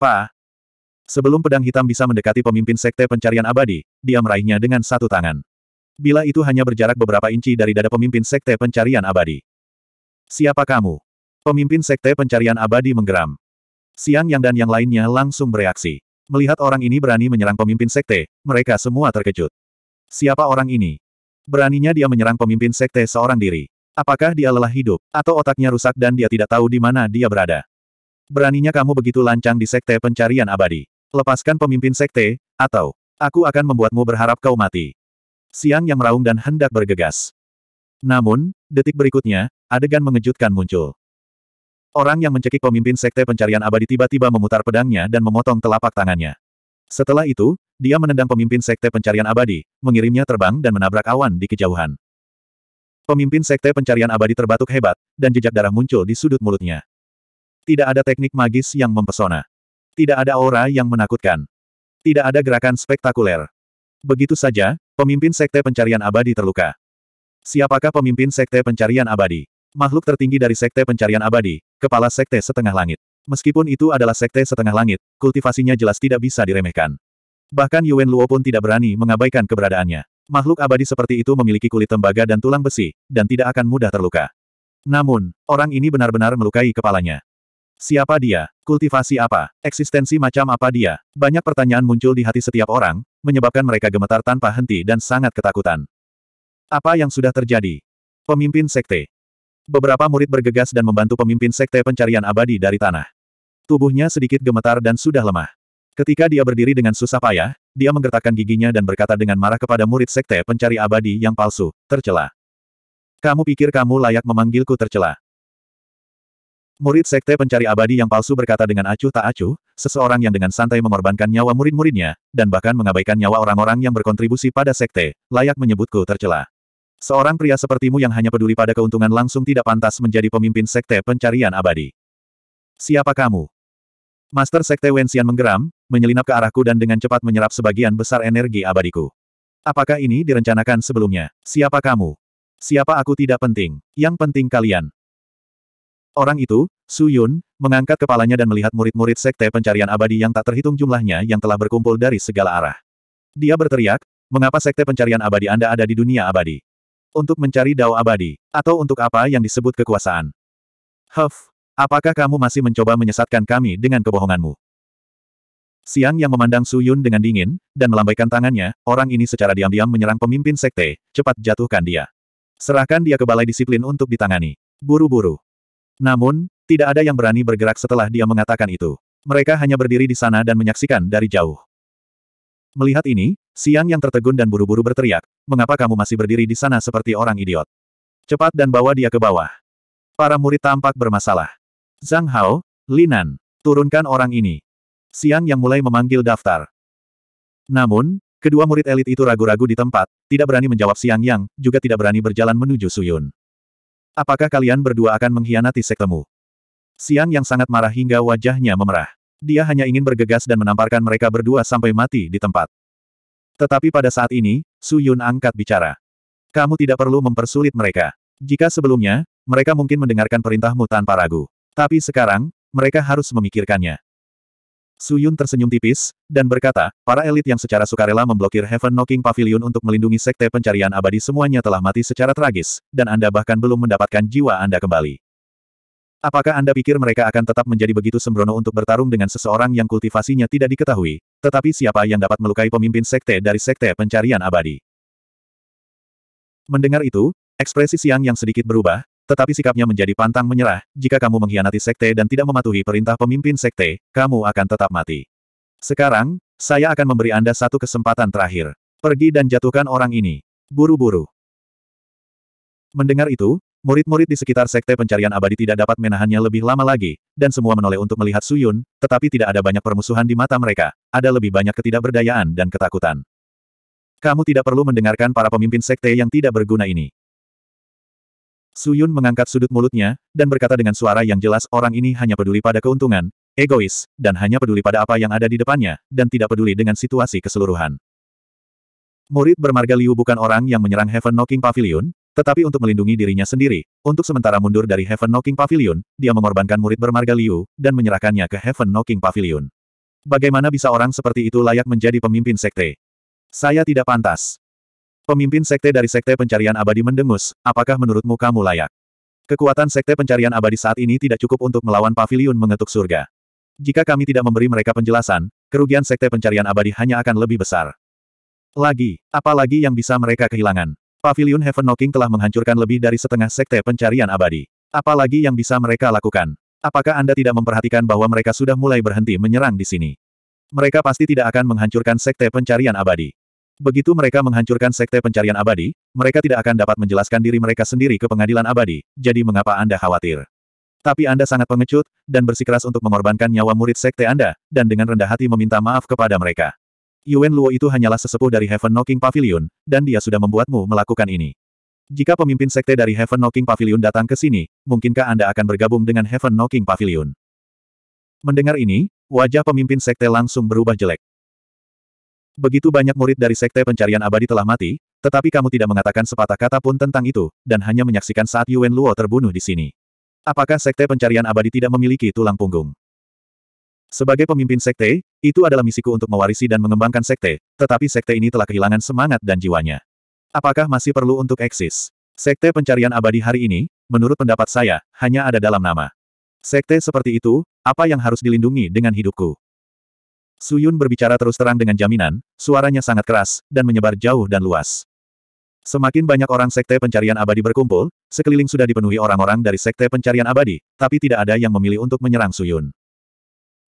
Pa. Sebelum pedang hitam bisa mendekati pemimpin sekte pencarian abadi, dia meraihnya dengan satu tangan. Bila itu hanya berjarak beberapa inci dari dada pemimpin sekte pencarian abadi. Siapa kamu? Pemimpin sekte pencarian abadi menggeram. Siang Yang dan yang lainnya langsung bereaksi. Melihat orang ini berani menyerang pemimpin sekte, mereka semua terkejut. Siapa orang ini? Beraninya dia menyerang pemimpin sekte seorang diri. Apakah dia lelah hidup, atau otaknya rusak dan dia tidak tahu di mana dia berada? Beraninya kamu begitu lancang di sekte pencarian abadi. Lepaskan pemimpin sekte, atau aku akan membuatmu berharap kau mati. Siang yang meraung dan hendak bergegas. Namun, detik berikutnya, adegan mengejutkan muncul. Orang yang mencekik pemimpin sekte pencarian abadi tiba-tiba memutar pedangnya dan memotong telapak tangannya. Setelah itu, dia menendang pemimpin sekte pencarian abadi, mengirimnya terbang dan menabrak awan di kejauhan. Pemimpin sekte pencarian abadi terbatuk hebat, dan jejak darah muncul di sudut mulutnya. Tidak ada teknik magis yang mempesona. Tidak ada aura yang menakutkan. Tidak ada gerakan spektakuler. Begitu saja, pemimpin sekte pencarian abadi terluka. Siapakah pemimpin sekte pencarian abadi? Makhluk tertinggi dari sekte pencarian abadi, kepala sekte setengah langit. Meskipun itu adalah sekte setengah langit, kultivasinya jelas tidak bisa diremehkan. Bahkan Yuen Luo pun tidak berani mengabaikan keberadaannya. Makhluk abadi seperti itu memiliki kulit tembaga dan tulang besi, dan tidak akan mudah terluka. Namun, orang ini benar-benar melukai kepalanya. Siapa dia? Kultivasi apa? Eksistensi macam apa dia? Banyak pertanyaan muncul di hati setiap orang, menyebabkan mereka gemetar tanpa henti dan sangat ketakutan. Apa yang sudah terjadi? Pemimpin Sekte Beberapa murid bergegas dan membantu pemimpin Sekte pencarian abadi dari tanah. Tubuhnya sedikit gemetar dan sudah lemah. Ketika dia berdiri dengan susah payah, dia menggertakkan giginya dan berkata dengan marah kepada murid Sekte pencari abadi yang palsu, tercela. Kamu pikir kamu layak memanggilku tercela? Murid Sekte Pencari Abadi yang palsu berkata dengan acuh tak acuh, seseorang yang dengan santai mengorbankan nyawa murid-muridnya, dan bahkan mengabaikan nyawa orang-orang yang berkontribusi pada sekte, layak menyebutku tercela. Seorang pria sepertimu yang hanya peduli pada keuntungan langsung tidak pantas menjadi pemimpin Sekte Pencarian Abadi. Siapa kamu? Master Sekte wensian menggeram, menyelinap ke arahku dan dengan cepat menyerap sebagian besar energi abadiku. Apakah ini direncanakan sebelumnya? Siapa kamu? Siapa aku tidak penting. Yang penting kalian. Orang itu, Su Yun, mengangkat kepalanya dan melihat murid-murid sekte pencarian abadi yang tak terhitung jumlahnya yang telah berkumpul dari segala arah. Dia berteriak, mengapa sekte pencarian abadi Anda ada di dunia abadi? Untuk mencari dao abadi, atau untuk apa yang disebut kekuasaan? Huff, apakah kamu masih mencoba menyesatkan kami dengan kebohonganmu? Siang yang memandang Su Yun dengan dingin, dan melambaikan tangannya, orang ini secara diam-diam menyerang pemimpin sekte, cepat jatuhkan dia. Serahkan dia ke balai disiplin untuk ditangani. Buru-buru. Namun, tidak ada yang berani bergerak setelah dia mengatakan itu. Mereka hanya berdiri di sana dan menyaksikan dari jauh. Melihat ini, Siang yang tertegun dan buru-buru berteriak, mengapa kamu masih berdiri di sana seperti orang idiot? Cepat dan bawa dia ke bawah. Para murid tampak bermasalah. Zhang Hao, Linan, turunkan orang ini. Siang yang mulai memanggil daftar. Namun, kedua murid elit itu ragu-ragu di tempat, tidak berani menjawab Siang Yang, juga tidak berani berjalan menuju Suyun. Apakah kalian berdua akan mengkhianati sektemu? Siang yang sangat marah hingga wajahnya memerah. Dia hanya ingin bergegas dan menamparkan mereka berdua sampai mati di tempat. Tetapi pada saat ini, Su Yun angkat bicara. Kamu tidak perlu mempersulit mereka. Jika sebelumnya, mereka mungkin mendengarkan perintahmu tanpa ragu. Tapi sekarang, mereka harus memikirkannya. Su Yun tersenyum tipis, dan berkata, para elit yang secara sukarela memblokir Heaven Knocking Pavilion untuk melindungi Sekte Pencarian Abadi semuanya telah mati secara tragis, dan Anda bahkan belum mendapatkan jiwa Anda kembali. Apakah Anda pikir mereka akan tetap menjadi begitu sembrono untuk bertarung dengan seseorang yang kultivasinya tidak diketahui, tetapi siapa yang dapat melukai pemimpin Sekte dari Sekte Pencarian Abadi? Mendengar itu, ekspresi Siang yang sedikit berubah, tetapi sikapnya menjadi pantang menyerah, jika kamu mengkhianati sekte dan tidak mematuhi perintah pemimpin sekte, kamu akan tetap mati. Sekarang, saya akan memberi Anda satu kesempatan terakhir. Pergi dan jatuhkan orang ini. Buru-buru. Mendengar itu, murid-murid di sekitar sekte pencarian abadi tidak dapat menahannya lebih lama lagi, dan semua menoleh untuk melihat Suyun, tetapi tidak ada banyak permusuhan di mata mereka, ada lebih banyak ketidakberdayaan dan ketakutan. Kamu tidak perlu mendengarkan para pemimpin sekte yang tidak berguna ini. Suyun mengangkat sudut mulutnya, dan berkata dengan suara yang jelas orang ini hanya peduli pada keuntungan, egois, dan hanya peduli pada apa yang ada di depannya, dan tidak peduli dengan situasi keseluruhan. Murid bermarga Liu bukan orang yang menyerang Heaven Knocking Pavilion, tetapi untuk melindungi dirinya sendiri, untuk sementara mundur dari Heaven Knocking Pavilion, dia mengorbankan murid bermarga Liu, dan menyerahkannya ke Heaven Knocking Pavilion. Bagaimana bisa orang seperti itu layak menjadi pemimpin sekte? Saya tidak pantas. Pemimpin sekte dari sekte pencarian abadi mendengus, apakah menurutmu kamu layak? Kekuatan sekte pencarian abadi saat ini tidak cukup untuk melawan pavilion mengetuk surga. Jika kami tidak memberi mereka penjelasan, kerugian sekte pencarian abadi hanya akan lebih besar. Lagi, apalagi yang bisa mereka kehilangan? Pavilion Heaven Knocking telah menghancurkan lebih dari setengah sekte pencarian abadi. Apalagi yang bisa mereka lakukan? Apakah Anda tidak memperhatikan bahwa mereka sudah mulai berhenti menyerang di sini? Mereka pasti tidak akan menghancurkan sekte pencarian abadi. Begitu mereka menghancurkan sekte pencarian abadi, mereka tidak akan dapat menjelaskan diri mereka sendiri ke pengadilan abadi, jadi mengapa Anda khawatir? Tapi Anda sangat pengecut, dan bersikeras untuk mengorbankan nyawa murid sekte Anda, dan dengan rendah hati meminta maaf kepada mereka. Yuen Luo itu hanyalah sesepuh dari Heaven Knocking Pavilion, dan dia sudah membuatmu melakukan ini. Jika pemimpin sekte dari Heaven Knocking Pavilion datang ke sini, mungkinkah Anda akan bergabung dengan Heaven Knocking Pavilion? Mendengar ini, wajah pemimpin sekte langsung berubah jelek. Begitu banyak murid dari Sekte Pencarian Abadi telah mati, tetapi kamu tidak mengatakan sepatah kata pun tentang itu, dan hanya menyaksikan saat Yuan Luo terbunuh di sini. Apakah Sekte Pencarian Abadi tidak memiliki tulang punggung? Sebagai pemimpin Sekte, itu adalah misiku untuk mewarisi dan mengembangkan Sekte, tetapi Sekte ini telah kehilangan semangat dan jiwanya. Apakah masih perlu untuk eksis? Sekte Pencarian Abadi hari ini, menurut pendapat saya, hanya ada dalam nama. Sekte seperti itu, apa yang harus dilindungi dengan hidupku? Su Yun berbicara terus terang dengan jaminan, suaranya sangat keras, dan menyebar jauh dan luas. Semakin banyak orang sekte pencarian abadi berkumpul, sekeliling sudah dipenuhi orang-orang dari sekte pencarian abadi, tapi tidak ada yang memilih untuk menyerang Su Yun.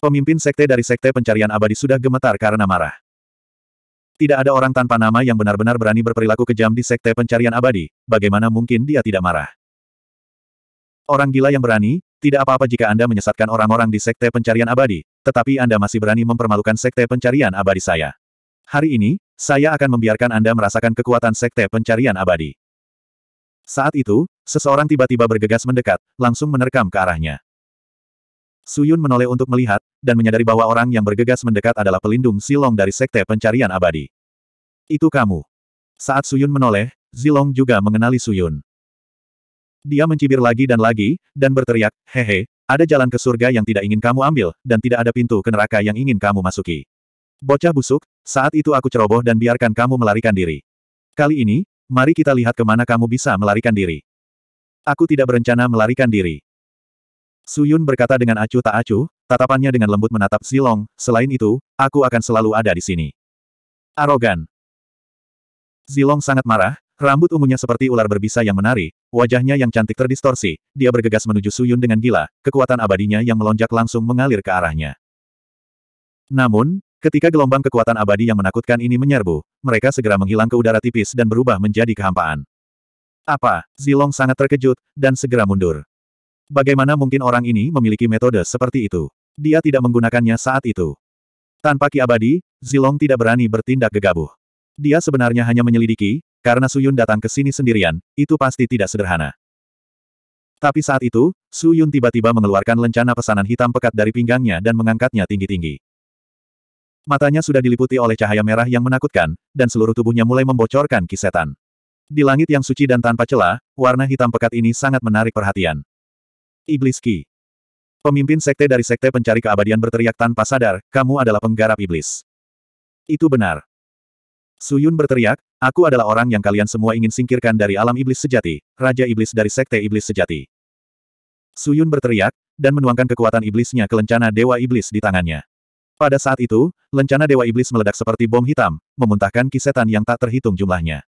Pemimpin sekte dari sekte pencarian abadi sudah gemetar karena marah. Tidak ada orang tanpa nama yang benar-benar berani berperilaku kejam di sekte pencarian abadi, bagaimana mungkin dia tidak marah? Orang gila yang berani, tidak apa-apa jika Anda menyesatkan orang-orang di Sekte Pencarian Abadi, tetapi Anda masih berani mempermalukan Sekte Pencarian Abadi saya. Hari ini, saya akan membiarkan Anda merasakan kekuatan Sekte Pencarian Abadi. Saat itu, seseorang tiba-tiba bergegas mendekat, langsung menerkam ke arahnya. Suyun menoleh untuk melihat, dan menyadari bahwa orang yang bergegas mendekat adalah pelindung Silong dari Sekte Pencarian Abadi. Itu kamu. Saat Suyun menoleh, Zilong juga mengenali Suyun. Dia mencibir lagi dan lagi, dan berteriak, hehe, ada jalan ke surga yang tidak ingin kamu ambil, dan tidak ada pintu ke neraka yang ingin kamu masuki. Bocah busuk, saat itu aku ceroboh dan biarkan kamu melarikan diri. Kali ini, mari kita lihat kemana kamu bisa melarikan diri. Aku tidak berencana melarikan diri. Suyun berkata dengan acuh tak acuh, tatapannya dengan lembut menatap Zilong, selain itu, aku akan selalu ada di sini. Arogan. Zilong sangat marah, Rambut ungunya seperti ular berbisa yang menari, wajahnya yang cantik terdistorsi, dia bergegas menuju Suyun dengan gila, kekuatan abadinya yang melonjak langsung mengalir ke arahnya. Namun, ketika gelombang kekuatan abadi yang menakutkan ini menyerbu, mereka segera menghilang ke udara tipis dan berubah menjadi kehampaan. Apa? Zilong sangat terkejut, dan segera mundur. Bagaimana mungkin orang ini memiliki metode seperti itu? Dia tidak menggunakannya saat itu. Tanpa ki abadi, Zilong tidak berani bertindak gegabah. Dia sebenarnya hanya menyelidiki, karena Suyun datang ke sini sendirian, itu pasti tidak sederhana. Tapi saat itu, Suyun tiba-tiba mengeluarkan lencana pesanan hitam pekat dari pinggangnya dan mengangkatnya tinggi-tinggi. Matanya sudah diliputi oleh cahaya merah yang menakutkan, dan seluruh tubuhnya mulai membocorkan kisetan. Di langit yang suci dan tanpa celah, warna hitam pekat ini sangat menarik perhatian. Iblis Ki. Pemimpin sekte dari sekte pencari keabadian berteriak tanpa sadar, kamu adalah penggarap iblis. Itu benar. Suyun berteriak, aku adalah orang yang kalian semua ingin singkirkan dari alam iblis sejati, Raja Iblis dari Sekte Iblis Sejati. Suyun berteriak, dan menuangkan kekuatan iblisnya ke lencana Dewa Iblis di tangannya. Pada saat itu, lencana Dewa Iblis meledak seperti bom hitam, memuntahkan kisetan yang tak terhitung jumlahnya.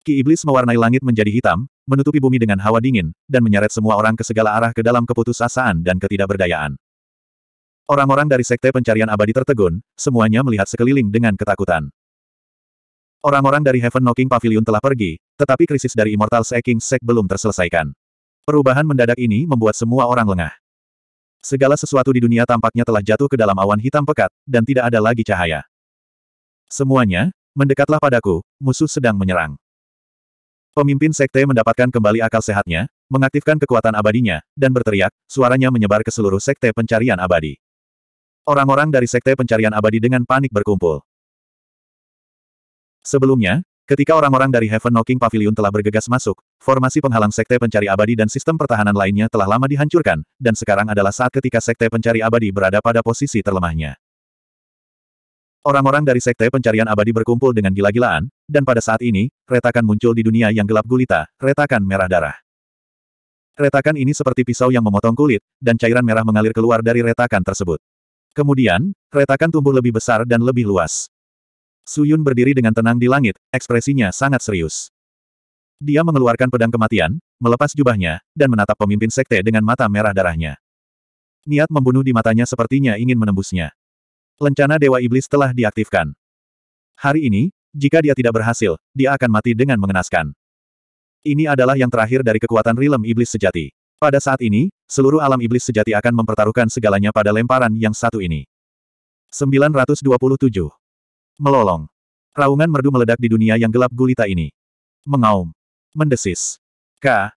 Ki Iblis mewarnai langit menjadi hitam, menutupi bumi dengan hawa dingin, dan menyeret semua orang ke segala arah ke dalam keputusasaan dan ketidakberdayaan. Orang-orang dari Sekte Pencarian Abadi tertegun, semuanya melihat sekeliling dengan ketakutan. Orang-orang dari Heaven Knocking Pavilion telah pergi, tetapi krisis dari Immortal Seeking Sek belum terselesaikan. Perubahan mendadak ini membuat semua orang lengah. Segala sesuatu di dunia tampaknya telah jatuh ke dalam awan hitam pekat, dan tidak ada lagi cahaya. Semuanya, mendekatlah padaku, musuh sedang menyerang. Pemimpin sekte mendapatkan kembali akal sehatnya, mengaktifkan kekuatan abadinya, dan berteriak, suaranya menyebar ke seluruh sekte pencarian abadi. Orang-orang dari sekte pencarian abadi dengan panik berkumpul. Sebelumnya, ketika orang-orang dari Heaven Knocking Pavilion telah bergegas masuk, formasi penghalang Sekte Pencari Abadi dan sistem pertahanan lainnya telah lama dihancurkan, dan sekarang adalah saat ketika Sekte Pencari Abadi berada pada posisi terlemahnya. Orang-orang dari Sekte Pencarian Abadi berkumpul dengan gila-gilaan, dan pada saat ini, retakan muncul di dunia yang gelap gulita, retakan merah darah. Retakan ini seperti pisau yang memotong kulit, dan cairan merah mengalir keluar dari retakan tersebut. Kemudian, retakan tumbuh lebih besar dan lebih luas. Suyun berdiri dengan tenang di langit, ekspresinya sangat serius. Dia mengeluarkan pedang kematian, melepas jubahnya, dan menatap pemimpin sekte dengan mata merah darahnya. Niat membunuh di matanya sepertinya ingin menembusnya. Lencana Dewa Iblis telah diaktifkan. Hari ini, jika dia tidak berhasil, dia akan mati dengan mengenaskan. Ini adalah yang terakhir dari kekuatan rilem iblis sejati. Pada saat ini, seluruh alam iblis sejati akan mempertaruhkan segalanya pada lemparan yang satu ini. 927 Melolong. Raungan merdu meledak di dunia yang gelap gulita ini. Mengaum. Mendesis. K.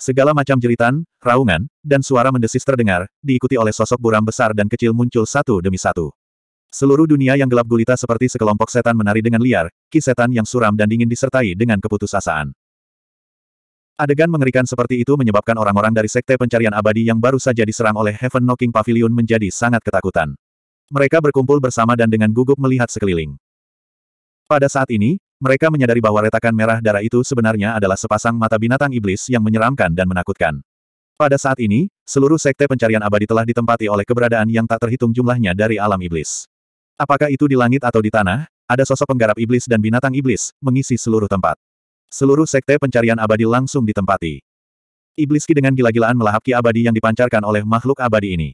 Segala macam jeritan, raungan, dan suara mendesis terdengar, diikuti oleh sosok buram besar dan kecil muncul satu demi satu. Seluruh dunia yang gelap gulita seperti sekelompok setan menari dengan liar, ki setan yang suram dan dingin disertai dengan keputusasaan. Adegan mengerikan seperti itu menyebabkan orang-orang dari Sekte Pencarian Abadi yang baru saja diserang oleh Heaven Knocking Pavilion menjadi sangat ketakutan. Mereka berkumpul bersama dan dengan gugup melihat sekeliling. Pada saat ini, mereka menyadari bahwa retakan merah darah itu sebenarnya adalah sepasang mata binatang iblis yang menyeramkan dan menakutkan. Pada saat ini, seluruh sekte pencarian abadi telah ditempati oleh keberadaan yang tak terhitung jumlahnya dari alam iblis. Apakah itu di langit atau di tanah, ada sosok penggarap iblis dan binatang iblis, mengisi seluruh tempat. Seluruh sekte pencarian abadi langsung ditempati. Iblis Ki dengan gila-gilaan melahap Ki abadi yang dipancarkan oleh makhluk abadi ini.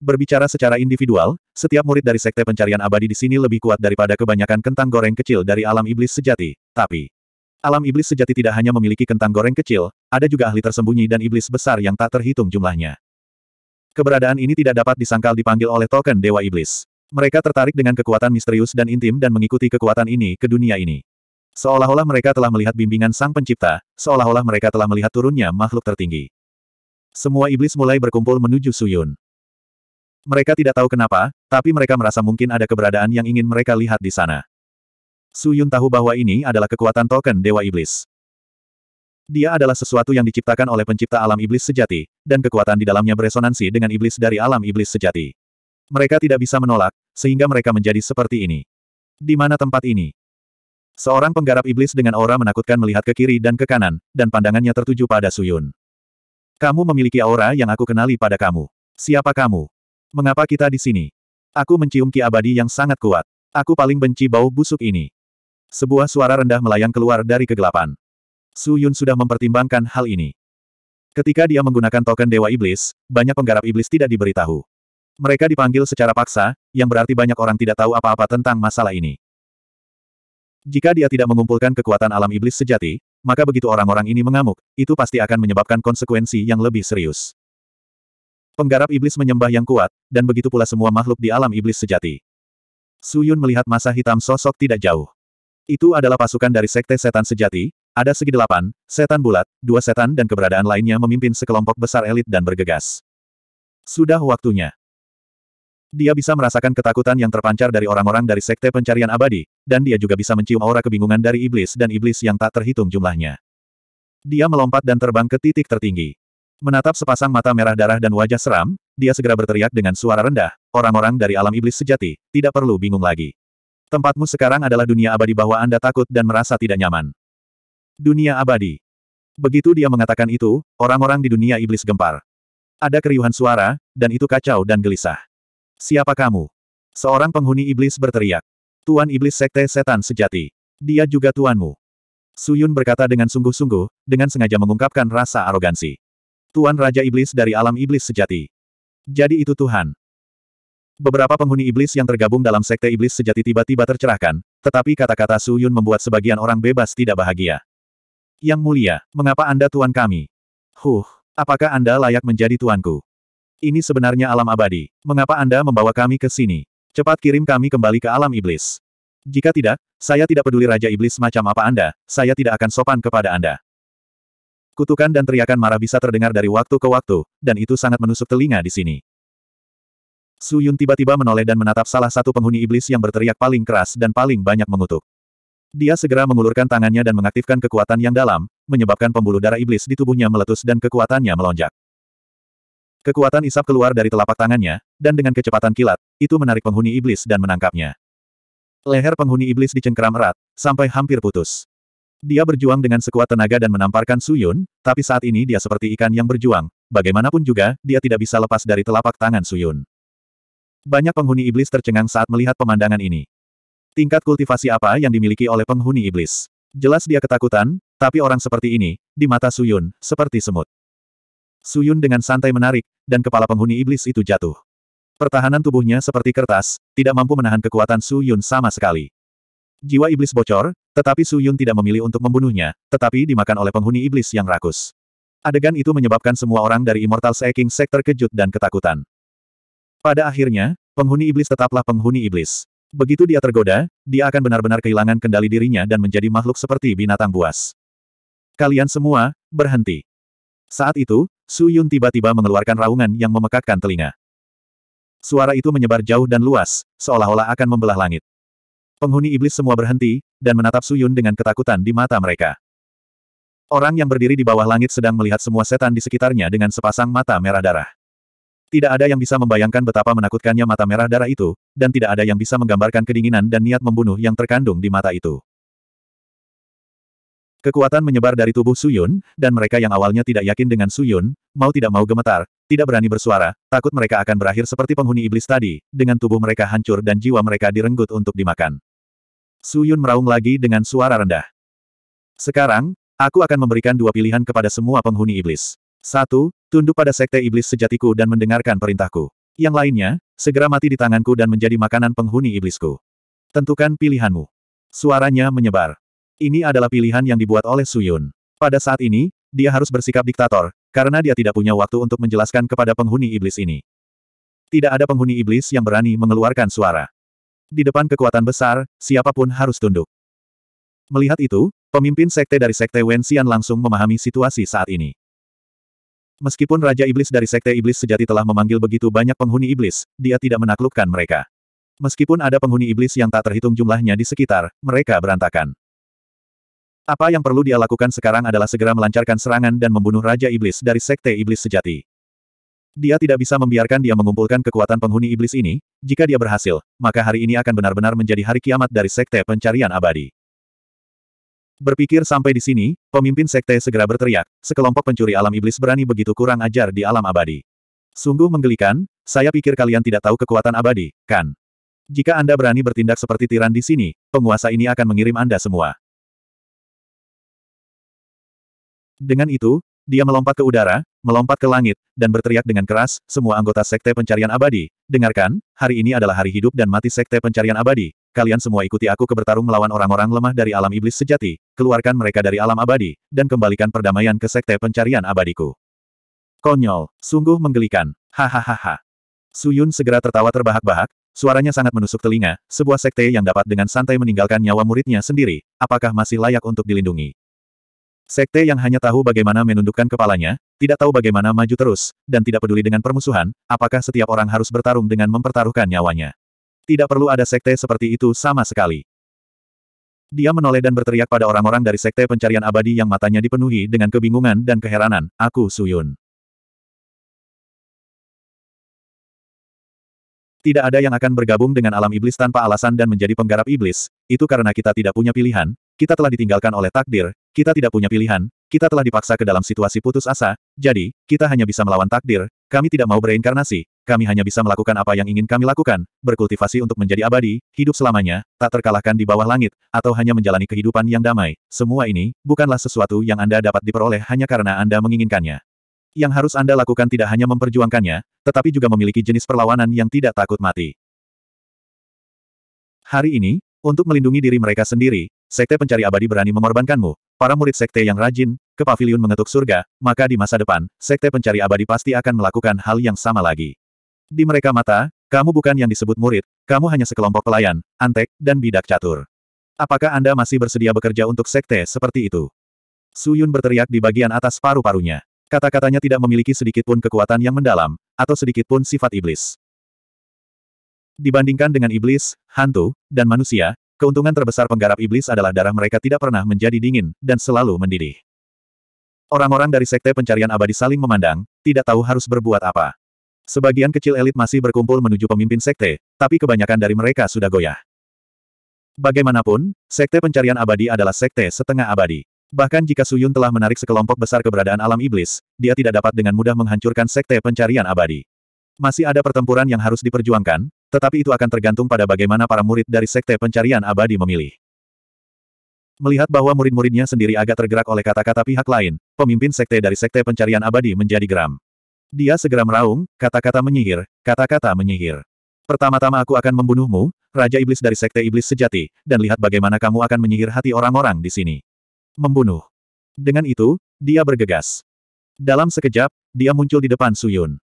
Berbicara secara individual, setiap murid dari Sekte Pencarian Abadi di sini lebih kuat daripada kebanyakan kentang goreng kecil dari alam iblis sejati, tapi... Alam iblis sejati tidak hanya memiliki kentang goreng kecil, ada juga ahli tersembunyi dan iblis besar yang tak terhitung jumlahnya. Keberadaan ini tidak dapat disangkal dipanggil oleh token Dewa Iblis. Mereka tertarik dengan kekuatan misterius dan intim dan mengikuti kekuatan ini ke dunia ini. Seolah-olah mereka telah melihat bimbingan sang pencipta, seolah-olah mereka telah melihat turunnya makhluk tertinggi. Semua iblis mulai berkumpul menuju Suyun. Mereka tidak tahu kenapa, tapi mereka merasa mungkin ada keberadaan yang ingin mereka lihat di sana. Su Yun tahu bahwa ini adalah kekuatan token Dewa Iblis. Dia adalah sesuatu yang diciptakan oleh pencipta alam iblis sejati, dan kekuatan di dalamnya beresonansi dengan iblis dari alam iblis sejati. Mereka tidak bisa menolak, sehingga mereka menjadi seperti ini. Di mana tempat ini? Seorang penggarap iblis dengan aura menakutkan melihat ke kiri dan ke kanan, dan pandangannya tertuju pada Suyun. Kamu memiliki aura yang aku kenali pada kamu. Siapa kamu? Mengapa kita di sini? Aku mencium ki abadi yang sangat kuat. Aku paling benci bau busuk ini. Sebuah suara rendah melayang keluar dari kegelapan. Su Yun sudah mempertimbangkan hal ini. Ketika dia menggunakan token Dewa Iblis, banyak penggarap iblis tidak diberitahu. Mereka dipanggil secara paksa, yang berarti banyak orang tidak tahu apa-apa tentang masalah ini. Jika dia tidak mengumpulkan kekuatan alam iblis sejati, maka begitu orang-orang ini mengamuk, itu pasti akan menyebabkan konsekuensi yang lebih serius. Penggarap iblis menyembah yang kuat, dan begitu pula semua makhluk di alam iblis sejati. Su Yun melihat masa hitam sosok tidak jauh. Itu adalah pasukan dari sekte setan sejati, ada segi delapan, setan bulat, dua setan dan keberadaan lainnya memimpin sekelompok besar elit dan bergegas. Sudah waktunya. Dia bisa merasakan ketakutan yang terpancar dari orang-orang dari sekte pencarian abadi, dan dia juga bisa mencium aura kebingungan dari iblis dan iblis yang tak terhitung jumlahnya. Dia melompat dan terbang ke titik tertinggi. Menatap sepasang mata merah darah dan wajah seram, dia segera berteriak dengan suara rendah, orang-orang dari alam iblis sejati, tidak perlu bingung lagi. Tempatmu sekarang adalah dunia abadi bahwa Anda takut dan merasa tidak nyaman. Dunia abadi. Begitu dia mengatakan itu, orang-orang di dunia iblis gempar. Ada keriuhan suara, dan itu kacau dan gelisah. Siapa kamu? Seorang penghuni iblis berteriak. Tuan iblis sekte setan sejati. Dia juga tuanmu. Suyun berkata dengan sungguh-sungguh, dengan sengaja mengungkapkan rasa arogansi. Tuan Raja Iblis dari alam iblis sejati. Jadi itu Tuhan. Beberapa penghuni iblis yang tergabung dalam sekte iblis sejati tiba-tiba tercerahkan, tetapi kata-kata Su Yun membuat sebagian orang bebas tidak bahagia. Yang mulia, mengapa Anda Tuan kami? Huh, apakah Anda layak menjadi Tuanku? Ini sebenarnya alam abadi. Mengapa Anda membawa kami ke sini? Cepat kirim kami kembali ke alam iblis. Jika tidak, saya tidak peduli Raja Iblis macam apa Anda, saya tidak akan sopan kepada Anda. Kutukan dan teriakan marah bisa terdengar dari waktu ke waktu, dan itu sangat menusuk telinga di sini. Su Yun tiba-tiba menoleh dan menatap salah satu penghuni iblis yang berteriak paling keras dan paling banyak mengutuk. Dia segera mengulurkan tangannya dan mengaktifkan kekuatan yang dalam, menyebabkan pembuluh darah iblis di tubuhnya meletus dan kekuatannya melonjak. Kekuatan isap keluar dari telapak tangannya, dan dengan kecepatan kilat, itu menarik penghuni iblis dan menangkapnya. Leher penghuni iblis dicengkeram erat, sampai hampir putus. Dia berjuang dengan sekuat tenaga dan menamparkan Suyun, tapi saat ini dia seperti ikan yang berjuang, bagaimanapun juga, dia tidak bisa lepas dari telapak tangan Suyun. Banyak penghuni iblis tercengang saat melihat pemandangan ini. Tingkat kultivasi apa yang dimiliki oleh penghuni iblis? Jelas dia ketakutan, tapi orang seperti ini, di mata Suyun, seperti semut. Suyun dengan santai menarik, dan kepala penghuni iblis itu jatuh. Pertahanan tubuhnya seperti kertas, tidak mampu menahan kekuatan Su Yun sama sekali. Jiwa iblis bocor, tetapi Su Yun tidak memilih untuk membunuhnya, tetapi dimakan oleh penghuni iblis yang rakus. Adegan itu menyebabkan semua orang dari Immortal Seeking Sect terkejut dan ketakutan. Pada akhirnya, penghuni iblis tetaplah penghuni iblis. Begitu dia tergoda, dia akan benar-benar kehilangan kendali dirinya dan menjadi makhluk seperti binatang buas. Kalian semua, berhenti. Saat itu, Su Yun tiba-tiba mengeluarkan raungan yang memekakkan telinga. Suara itu menyebar jauh dan luas, seolah-olah akan membelah langit. Penghuni iblis semua berhenti, dan menatap Suyun dengan ketakutan di mata mereka. Orang yang berdiri di bawah langit sedang melihat semua setan di sekitarnya dengan sepasang mata merah darah. Tidak ada yang bisa membayangkan betapa menakutkannya mata merah darah itu, dan tidak ada yang bisa menggambarkan kedinginan dan niat membunuh yang terkandung di mata itu. Kekuatan menyebar dari tubuh Suyun, dan mereka yang awalnya tidak yakin dengan Suyun, mau tidak mau gemetar, tidak berani bersuara, takut mereka akan berakhir seperti penghuni iblis tadi, dengan tubuh mereka hancur dan jiwa mereka direnggut untuk dimakan. Suyun meraung lagi dengan suara rendah. Sekarang, aku akan memberikan dua pilihan kepada semua penghuni iblis. Satu, tunduk pada sekte iblis sejatiku dan mendengarkan perintahku. Yang lainnya, segera mati di tanganku dan menjadi makanan penghuni iblisku. Tentukan pilihanmu. Suaranya menyebar. Ini adalah pilihan yang dibuat oleh Suyun. Pada saat ini, dia harus bersikap diktator, karena dia tidak punya waktu untuk menjelaskan kepada penghuni iblis ini. Tidak ada penghuni iblis yang berani mengeluarkan suara. Di depan kekuatan besar, siapapun harus tunduk. Melihat itu, pemimpin sekte dari sekte Xian langsung memahami situasi saat ini. Meskipun Raja Iblis dari sekte Iblis sejati telah memanggil begitu banyak penghuni iblis, dia tidak menaklukkan mereka. Meskipun ada penghuni iblis yang tak terhitung jumlahnya di sekitar, mereka berantakan. Apa yang perlu dia lakukan sekarang adalah segera melancarkan serangan dan membunuh Raja Iblis dari Sekte Iblis Sejati. Dia tidak bisa membiarkan dia mengumpulkan kekuatan penghuni iblis ini, jika dia berhasil, maka hari ini akan benar-benar menjadi hari kiamat dari Sekte Pencarian Abadi. Berpikir sampai di sini, pemimpin Sekte segera berteriak, sekelompok pencuri alam iblis berani begitu kurang ajar di alam abadi. Sungguh menggelikan, saya pikir kalian tidak tahu kekuatan abadi, kan? Jika Anda berani bertindak seperti tiran di sini, penguasa ini akan mengirim Anda semua. Dengan itu, dia melompat ke udara, melompat ke langit, dan berteriak dengan keras, semua anggota Sekte Pencarian Abadi, dengarkan, hari ini adalah hari hidup dan mati Sekte Pencarian Abadi, kalian semua ikuti aku ke bertarung melawan orang-orang lemah dari alam iblis sejati, keluarkan mereka dari alam abadi, dan kembalikan perdamaian ke Sekte Pencarian Abadiku. Konyol, sungguh menggelikan, hahaha. Suyun segera tertawa terbahak-bahak, Suaranya sangat menusuk telinga, sebuah sekte yang dapat dengan santai meninggalkan nyawa muridnya sendiri, apakah masih layak untuk dilindungi? Sekte yang hanya tahu bagaimana menundukkan kepalanya, tidak tahu bagaimana maju terus, dan tidak peduli dengan permusuhan, apakah setiap orang harus bertarung dengan mempertaruhkan nyawanya. Tidak perlu ada sekte seperti itu sama sekali. Dia menoleh dan berteriak pada orang-orang dari sekte pencarian abadi yang matanya dipenuhi dengan kebingungan dan keheranan, aku Suyun. Tidak ada yang akan bergabung dengan alam iblis tanpa alasan dan menjadi penggarap iblis, itu karena kita tidak punya pilihan, kita telah ditinggalkan oleh takdir, kita tidak punya pilihan, kita telah dipaksa ke dalam situasi putus asa, jadi, kita hanya bisa melawan takdir, kami tidak mau bereinkarnasi, kami hanya bisa melakukan apa yang ingin kami lakukan, berkultivasi untuk menjadi abadi, hidup selamanya, tak terkalahkan di bawah langit, atau hanya menjalani kehidupan yang damai. Semua ini, bukanlah sesuatu yang Anda dapat diperoleh hanya karena Anda menginginkannya. Yang harus Anda lakukan tidak hanya memperjuangkannya, tetapi juga memiliki jenis perlawanan yang tidak takut mati. Hari ini, untuk melindungi diri mereka sendiri, Sekte Pencari Abadi berani mengorbankanmu, Para murid sekte yang rajin, ke pavilion mengetuk surga, maka di masa depan, sekte pencari abadi pasti akan melakukan hal yang sama lagi. Di mereka mata, kamu bukan yang disebut murid, kamu hanya sekelompok pelayan, antek, dan bidak catur. Apakah Anda masih bersedia bekerja untuk sekte seperti itu? Suyun berteriak di bagian atas paru-parunya. Kata-katanya tidak memiliki sedikit pun kekuatan yang mendalam, atau sedikit pun sifat iblis. Dibandingkan dengan iblis, hantu, dan manusia, Keuntungan terbesar penggarap iblis adalah darah mereka tidak pernah menjadi dingin, dan selalu mendidih. Orang-orang dari Sekte Pencarian Abadi saling memandang, tidak tahu harus berbuat apa. Sebagian kecil elit masih berkumpul menuju pemimpin Sekte, tapi kebanyakan dari mereka sudah goyah. Bagaimanapun, Sekte Pencarian Abadi adalah Sekte setengah abadi. Bahkan jika Suyun telah menarik sekelompok besar keberadaan alam iblis, dia tidak dapat dengan mudah menghancurkan Sekte Pencarian Abadi. Masih ada pertempuran yang harus diperjuangkan, tetapi itu akan tergantung pada bagaimana para murid dari Sekte Pencarian Abadi memilih. Melihat bahwa murid-muridnya sendiri agak tergerak oleh kata-kata pihak lain, pemimpin Sekte dari Sekte Pencarian Abadi menjadi geram. Dia segera meraung, kata-kata menyihir, kata-kata menyihir. Pertama-tama aku akan membunuhmu, Raja Iblis dari Sekte Iblis Sejati, dan lihat bagaimana kamu akan menyihir hati orang-orang di sini. Membunuh. Dengan itu, dia bergegas. Dalam sekejap, dia muncul di depan Suyun.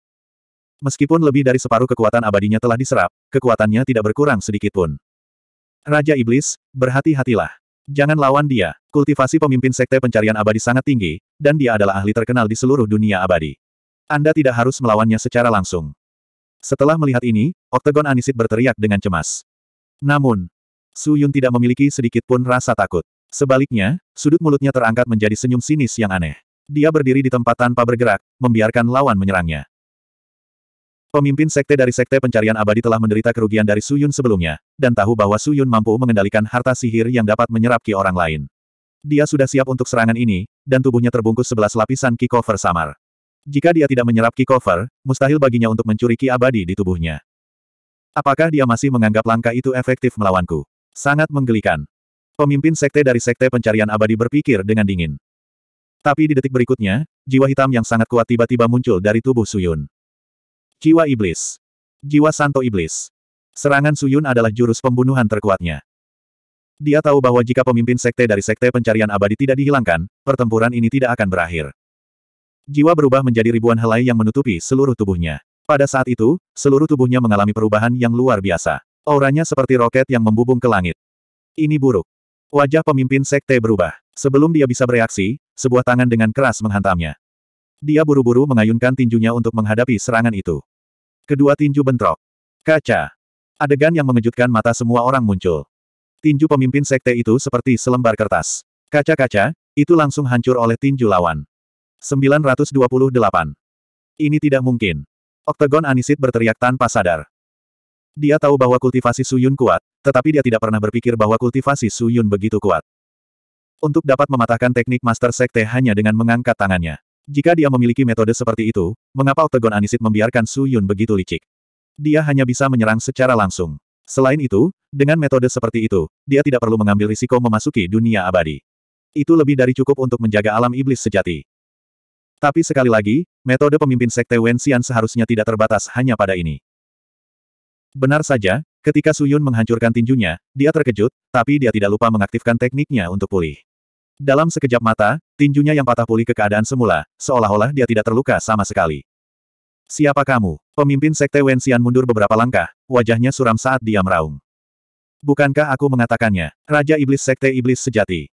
Meskipun lebih dari separuh kekuatan abadinya telah diserap, kekuatannya tidak berkurang sedikit pun. Raja Iblis, berhati-hatilah. Jangan lawan dia. Kultivasi pemimpin sekte pencarian abadi sangat tinggi, dan dia adalah ahli terkenal di seluruh dunia abadi. Anda tidak harus melawannya secara langsung. Setelah melihat ini, Oktagon Anisit berteriak dengan cemas. Namun, Su Yun tidak memiliki sedikit pun rasa takut. Sebaliknya, sudut mulutnya terangkat menjadi senyum sinis yang aneh. Dia berdiri di tempat tanpa bergerak, membiarkan lawan menyerangnya. Pemimpin sekte dari sekte pencarian abadi telah menderita kerugian dari Suyun sebelumnya, dan tahu bahwa Suyun mampu mengendalikan harta sihir yang dapat menyerap ki orang lain. Dia sudah siap untuk serangan ini, dan tubuhnya terbungkus sebelas lapisan ki cover samar. Jika dia tidak menyerap ki cover, mustahil baginya untuk mencuri ki abadi di tubuhnya. Apakah dia masih menganggap langkah itu efektif melawanku? Sangat menggelikan. Pemimpin sekte dari sekte pencarian abadi berpikir dengan dingin. Tapi di detik berikutnya, jiwa hitam yang sangat kuat tiba-tiba muncul dari tubuh Suyun. Jiwa Iblis. Jiwa Santo Iblis. Serangan Suyun adalah jurus pembunuhan terkuatnya. Dia tahu bahwa jika pemimpin sekte dari sekte pencarian abadi tidak dihilangkan, pertempuran ini tidak akan berakhir. Jiwa berubah menjadi ribuan helai yang menutupi seluruh tubuhnya. Pada saat itu, seluruh tubuhnya mengalami perubahan yang luar biasa. Auranya seperti roket yang membubung ke langit. Ini buruk. Wajah pemimpin sekte berubah. Sebelum dia bisa bereaksi, sebuah tangan dengan keras menghantamnya. Dia buru-buru mengayunkan tinjunya untuk menghadapi serangan itu. Kedua tinju bentrok. Kaca. Adegan yang mengejutkan mata semua orang muncul. Tinju pemimpin sekte itu seperti selembar kertas. Kaca-kaca, itu langsung hancur oleh tinju lawan. 928. Ini tidak mungkin. Oktagon Anisit berteriak tanpa sadar. Dia tahu bahwa kultivasi Suyun kuat, tetapi dia tidak pernah berpikir bahwa kultivasi Suyun begitu kuat. Untuk dapat mematahkan teknik Master Sekte hanya dengan mengangkat tangannya. Jika dia memiliki metode seperti itu, mengapa Oktagon Anisit membiarkan Su Yun begitu licik? Dia hanya bisa menyerang secara langsung. Selain itu, dengan metode seperti itu, dia tidak perlu mengambil risiko memasuki dunia abadi. Itu lebih dari cukup untuk menjaga alam iblis sejati. Tapi sekali lagi, metode pemimpin sekte Wenxian seharusnya tidak terbatas hanya pada ini. Benar saja, ketika Suyun menghancurkan tinjunya, dia terkejut, tapi dia tidak lupa mengaktifkan tekniknya untuk pulih. Dalam sekejap mata, tinjunya yang patah pulih ke keadaan semula, seolah-olah dia tidak terluka sama sekali. Siapa kamu? Pemimpin Sekte Xian mundur beberapa langkah, wajahnya suram saat dia meraung. Bukankah aku mengatakannya, Raja Iblis Sekte Iblis Sejati?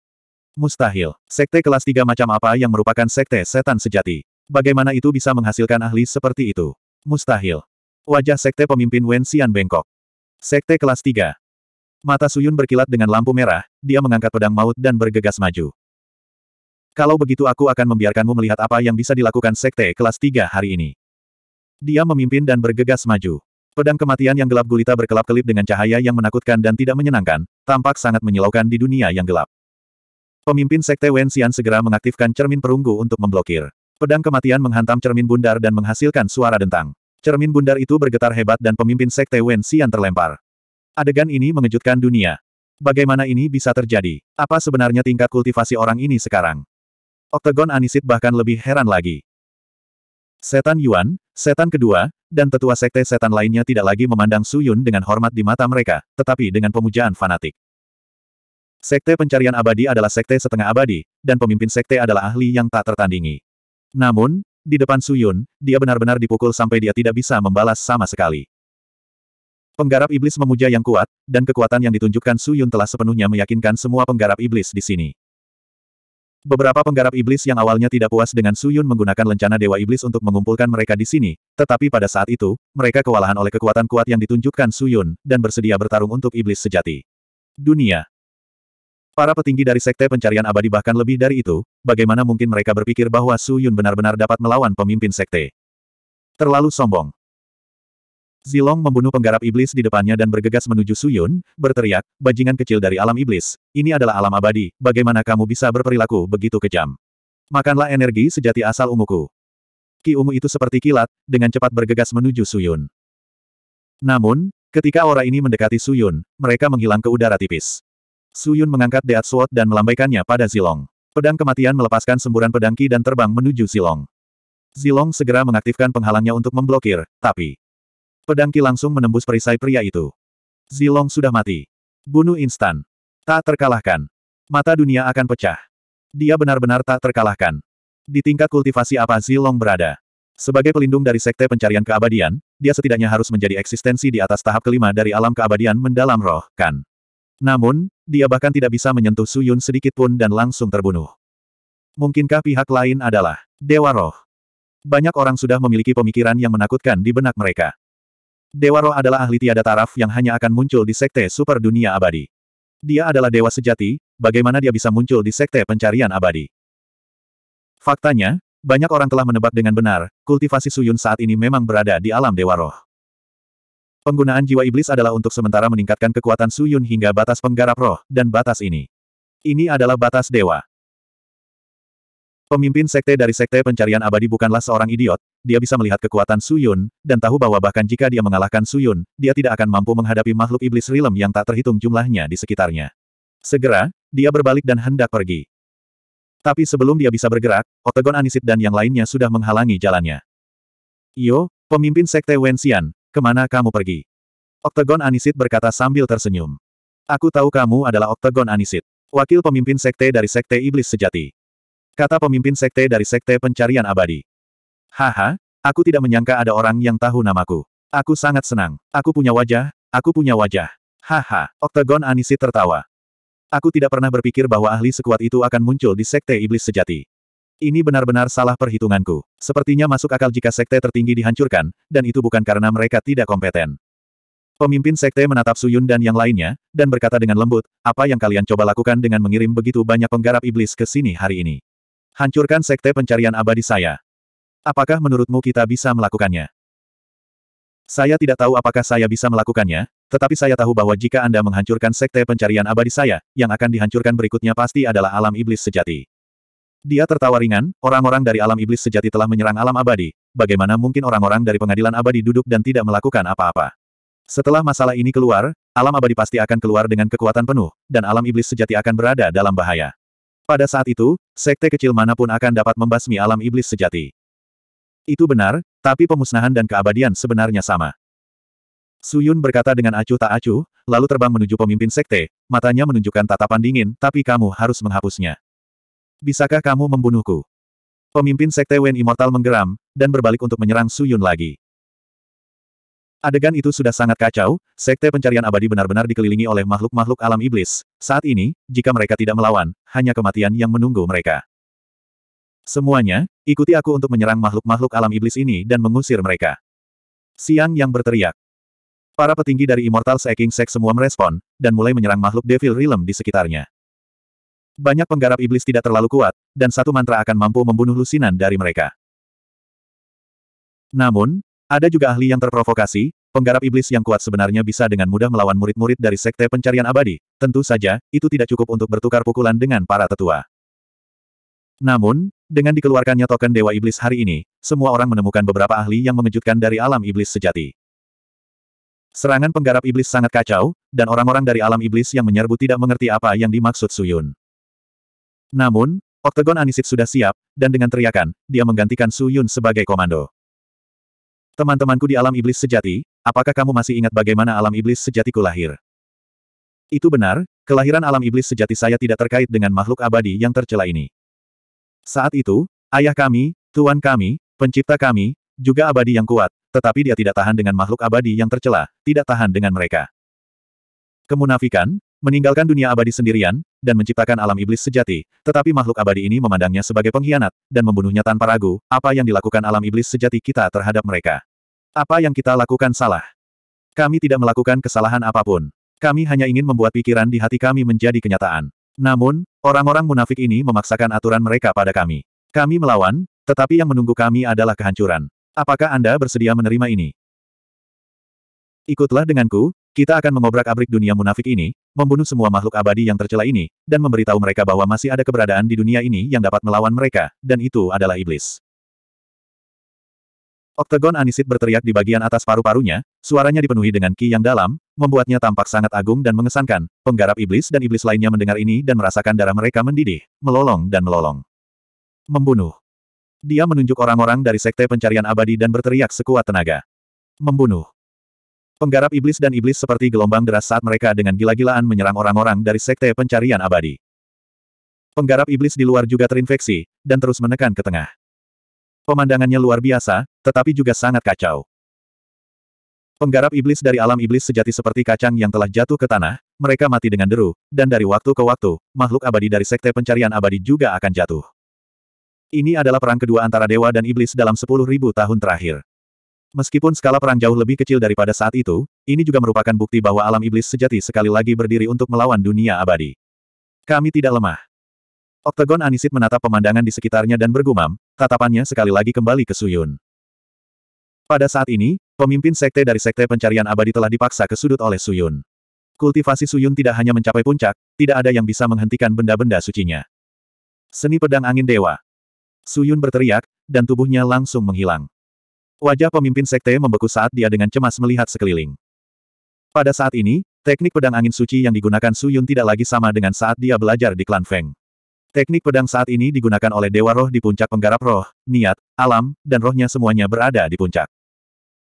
Mustahil, Sekte kelas Tiga macam apa yang merupakan Sekte Setan Sejati? Bagaimana itu bisa menghasilkan ahli seperti itu? Mustahil. Wajah Sekte Pemimpin Xian bengkok. Sekte kelas Tiga. Mata Suyun berkilat dengan lampu merah, dia mengangkat pedang maut dan bergegas maju. Kalau begitu aku akan membiarkanmu melihat apa yang bisa dilakukan Sekte kelas 3 hari ini. Dia memimpin dan bergegas maju. Pedang kematian yang gelap gulita berkelap-kelip dengan cahaya yang menakutkan dan tidak menyenangkan, tampak sangat menyilaukan di dunia yang gelap. Pemimpin Sekte Wen Xian segera mengaktifkan cermin perunggu untuk memblokir. Pedang kematian menghantam cermin bundar dan menghasilkan suara dentang. Cermin bundar itu bergetar hebat dan pemimpin Sekte Wen Xian terlempar. Adegan ini mengejutkan dunia. Bagaimana ini bisa terjadi? Apa sebenarnya tingkat kultivasi orang ini sekarang? Oktagon Anisit bahkan lebih heran lagi. Setan Yuan, setan kedua, dan tetua sekte setan lainnya tidak lagi memandang Su Yun dengan hormat di mata mereka, tetapi dengan pemujaan fanatik. Sekte pencarian abadi adalah sekte setengah abadi, dan pemimpin sekte adalah ahli yang tak tertandingi. Namun, di depan Su Yun, dia benar-benar dipukul sampai dia tidak bisa membalas sama sekali. Penggarap iblis memuja yang kuat, dan kekuatan yang ditunjukkan Su Yun telah sepenuhnya meyakinkan semua penggarap iblis di sini. Beberapa penggarap iblis yang awalnya tidak puas dengan Su Yun menggunakan lencana Dewa Iblis untuk mengumpulkan mereka di sini, tetapi pada saat itu, mereka kewalahan oleh kekuatan kuat yang ditunjukkan Su Yun, dan bersedia bertarung untuk iblis sejati. Dunia, Para petinggi dari Sekte Pencarian Abadi bahkan lebih dari itu, bagaimana mungkin mereka berpikir bahwa Su Yun benar-benar dapat melawan pemimpin Sekte? Terlalu sombong. Zilong membunuh penggarap iblis di depannya dan bergegas menuju Suyun, berteriak, bajingan kecil dari alam iblis, ini adalah alam abadi, bagaimana kamu bisa berperilaku begitu kejam? Makanlah energi sejati asal umuku. Ki ungu itu seperti kilat, dengan cepat bergegas menuju Suyun. Namun, ketika aura ini mendekati Suyun, mereka menghilang ke udara tipis. Suyun mengangkat Deat Sword dan melambaikannya pada Zilong. Pedang kematian melepaskan semburan pedang Ki dan terbang menuju Zilong. Zilong segera mengaktifkan penghalangnya untuk memblokir, tapi Pedang Ki langsung menembus perisai pria itu. Zilong sudah mati. Bunuh instan. Tak terkalahkan. Mata dunia akan pecah. Dia benar-benar tak terkalahkan. Di tingkat kultivasi apa Zilong berada? Sebagai pelindung dari Sekte Pencarian Keabadian, dia setidaknya harus menjadi eksistensi di atas tahap kelima dari alam keabadian mendalam roh, kan? Namun, dia bahkan tidak bisa menyentuh Suyun sedikitpun dan langsung terbunuh. Mungkinkah pihak lain adalah Dewa Roh? Banyak orang sudah memiliki pemikiran yang menakutkan di benak mereka. Dewa Roh adalah ahli tiada taraf yang hanya akan muncul di Sekte Super Dunia Abadi. Dia adalah dewa sejati, bagaimana dia bisa muncul di Sekte Pencarian Abadi? Faktanya, banyak orang telah menebak dengan benar, kultivasi Suyun saat ini memang berada di alam Dewa Roh. Penggunaan jiwa iblis adalah untuk sementara meningkatkan kekuatan Suyun hingga batas penggarap roh, dan batas ini. Ini adalah batas dewa. Pemimpin sekte dari sekte pencarian abadi bukanlah seorang idiot, dia bisa melihat kekuatan Su Yun dan tahu bahwa bahkan jika dia mengalahkan Su Yun, dia tidak akan mampu menghadapi makhluk iblis rilem yang tak terhitung jumlahnya di sekitarnya. Segera, dia berbalik dan hendak pergi. Tapi sebelum dia bisa bergerak, Otagon Anisit dan yang lainnya sudah menghalangi jalannya. Yo, pemimpin sekte Wensian, kemana kamu pergi? Oktagon Anisit berkata sambil tersenyum. Aku tahu kamu adalah Oktagon Anisit, wakil pemimpin sekte dari sekte iblis sejati. Kata pemimpin sekte dari sekte pencarian abadi. Haha, aku tidak menyangka ada orang yang tahu namaku. Aku sangat senang. Aku punya wajah, aku punya wajah. Haha, Oktagon Anisi tertawa. Aku tidak pernah berpikir bahwa ahli sekuat itu akan muncul di sekte iblis sejati. Ini benar-benar salah perhitunganku. Sepertinya masuk akal jika sekte tertinggi dihancurkan, dan itu bukan karena mereka tidak kompeten. Pemimpin sekte menatap Suyun dan yang lainnya, dan berkata dengan lembut, apa yang kalian coba lakukan dengan mengirim begitu banyak penggarap iblis ke sini hari ini? Hancurkan sekte pencarian abadi saya. Apakah menurutmu kita bisa melakukannya? Saya tidak tahu apakah saya bisa melakukannya, tetapi saya tahu bahwa jika Anda menghancurkan sekte pencarian abadi saya, yang akan dihancurkan berikutnya pasti adalah alam iblis sejati. Dia tertawa ringan, orang-orang dari alam iblis sejati telah menyerang alam abadi, bagaimana mungkin orang-orang dari pengadilan abadi duduk dan tidak melakukan apa-apa? Setelah masalah ini keluar, alam abadi pasti akan keluar dengan kekuatan penuh, dan alam iblis sejati akan berada dalam bahaya. Pada saat itu, sekte kecil manapun akan dapat membasmi alam iblis sejati. Itu benar, tapi pemusnahan dan keabadian sebenarnya sama. Suyun berkata dengan acuh tak acuh, lalu terbang menuju pemimpin sekte, matanya menunjukkan tatapan dingin, tapi kamu harus menghapusnya. Bisakah kamu membunuhku? Pemimpin sekte Wen Immortal menggeram, dan berbalik untuk menyerang Suyun lagi. Adegan itu sudah sangat kacau, sekte pencarian abadi benar-benar dikelilingi oleh makhluk-makhluk alam iblis. Saat ini, jika mereka tidak melawan, hanya kematian yang menunggu mereka. Semuanya, ikuti aku untuk menyerang makhluk-makhluk alam iblis ini dan mengusir mereka. Siang yang berteriak. Para petinggi dari Immortal Seeking Sek semua merespon, dan mulai menyerang makhluk Devil Realm di sekitarnya. Banyak penggarap iblis tidak terlalu kuat, dan satu mantra akan mampu membunuh lusinan dari mereka. Namun, ada juga ahli yang terprovokasi, penggarap iblis yang kuat sebenarnya bisa dengan mudah melawan murid-murid dari sekte pencarian abadi. Tentu saja, itu tidak cukup untuk bertukar pukulan dengan para tetua. Namun, dengan dikeluarkannya token Dewa Iblis hari ini, semua orang menemukan beberapa ahli yang mengejutkan dari alam iblis sejati. Serangan penggarap iblis sangat kacau, dan orang-orang dari alam iblis yang menyerbu tidak mengerti apa yang dimaksud Suyun. Namun, Oktagon Anisit sudah siap, dan dengan teriakan, dia menggantikan Suyun sebagai komando. Teman-temanku di alam iblis sejati, apakah kamu masih ingat bagaimana alam iblis sejatiku lahir? Itu benar, kelahiran alam iblis sejati saya tidak terkait dengan makhluk abadi yang tercela ini. Saat itu, ayah kami, tuan kami, pencipta kami, juga abadi yang kuat, tetapi dia tidak tahan dengan makhluk abadi yang tercela, tidak tahan dengan mereka. Kemunafikan, meninggalkan dunia abadi sendirian, dan menciptakan alam iblis sejati, tetapi makhluk abadi ini memandangnya sebagai pengkhianat, dan membunuhnya tanpa ragu, apa yang dilakukan alam iblis sejati kita terhadap mereka. Apa yang kita lakukan salah? Kami tidak melakukan kesalahan apapun. Kami hanya ingin membuat pikiran di hati kami menjadi kenyataan. Namun, orang-orang munafik ini memaksakan aturan mereka pada kami. Kami melawan, tetapi yang menunggu kami adalah kehancuran. Apakah Anda bersedia menerima ini? Ikutlah denganku, kita akan mengobrak-abrik dunia munafik ini, membunuh semua makhluk abadi yang tercela ini, dan memberitahu mereka bahwa masih ada keberadaan di dunia ini yang dapat melawan mereka, dan itu adalah iblis. Oktagon Anisit berteriak di bagian atas paru-parunya, suaranya dipenuhi dengan ki yang dalam, membuatnya tampak sangat agung dan mengesankan, penggarap iblis dan iblis lainnya mendengar ini dan merasakan darah mereka mendidih, melolong dan melolong. Membunuh. Dia menunjuk orang-orang dari Sekte Pencarian Abadi dan berteriak sekuat tenaga. Membunuh. Penggarap iblis dan iblis seperti gelombang deras saat mereka dengan gila-gilaan menyerang orang-orang dari sekte pencarian abadi. Penggarap iblis di luar juga terinfeksi, dan terus menekan ke tengah. Pemandangannya luar biasa, tetapi juga sangat kacau. Penggarap iblis dari alam iblis sejati seperti kacang yang telah jatuh ke tanah, mereka mati dengan deru, dan dari waktu ke waktu, makhluk abadi dari sekte pencarian abadi juga akan jatuh. Ini adalah perang kedua antara dewa dan iblis dalam sepuluh ribu tahun terakhir. Meskipun skala perang jauh lebih kecil daripada saat itu, ini juga merupakan bukti bahwa alam iblis sejati sekali lagi berdiri untuk melawan dunia abadi. Kami tidak lemah. Oktagon Anisit menatap pemandangan di sekitarnya dan bergumam, tatapannya sekali lagi kembali ke Suyun. Pada saat ini, pemimpin sekte dari sekte pencarian abadi telah dipaksa ke sudut oleh Suyun. Kultivasi Suyun tidak hanya mencapai puncak, tidak ada yang bisa menghentikan benda-benda sucinya. Seni pedang angin dewa. Suyun berteriak, dan tubuhnya langsung menghilang. Wajah pemimpin sekte membeku saat dia dengan cemas melihat sekeliling. Pada saat ini, teknik pedang angin suci yang digunakan Su Yun tidak lagi sama dengan saat dia belajar di klan Feng. Teknik pedang saat ini digunakan oleh Dewa Roh di puncak penggarap roh, niat, alam, dan rohnya semuanya berada di puncak.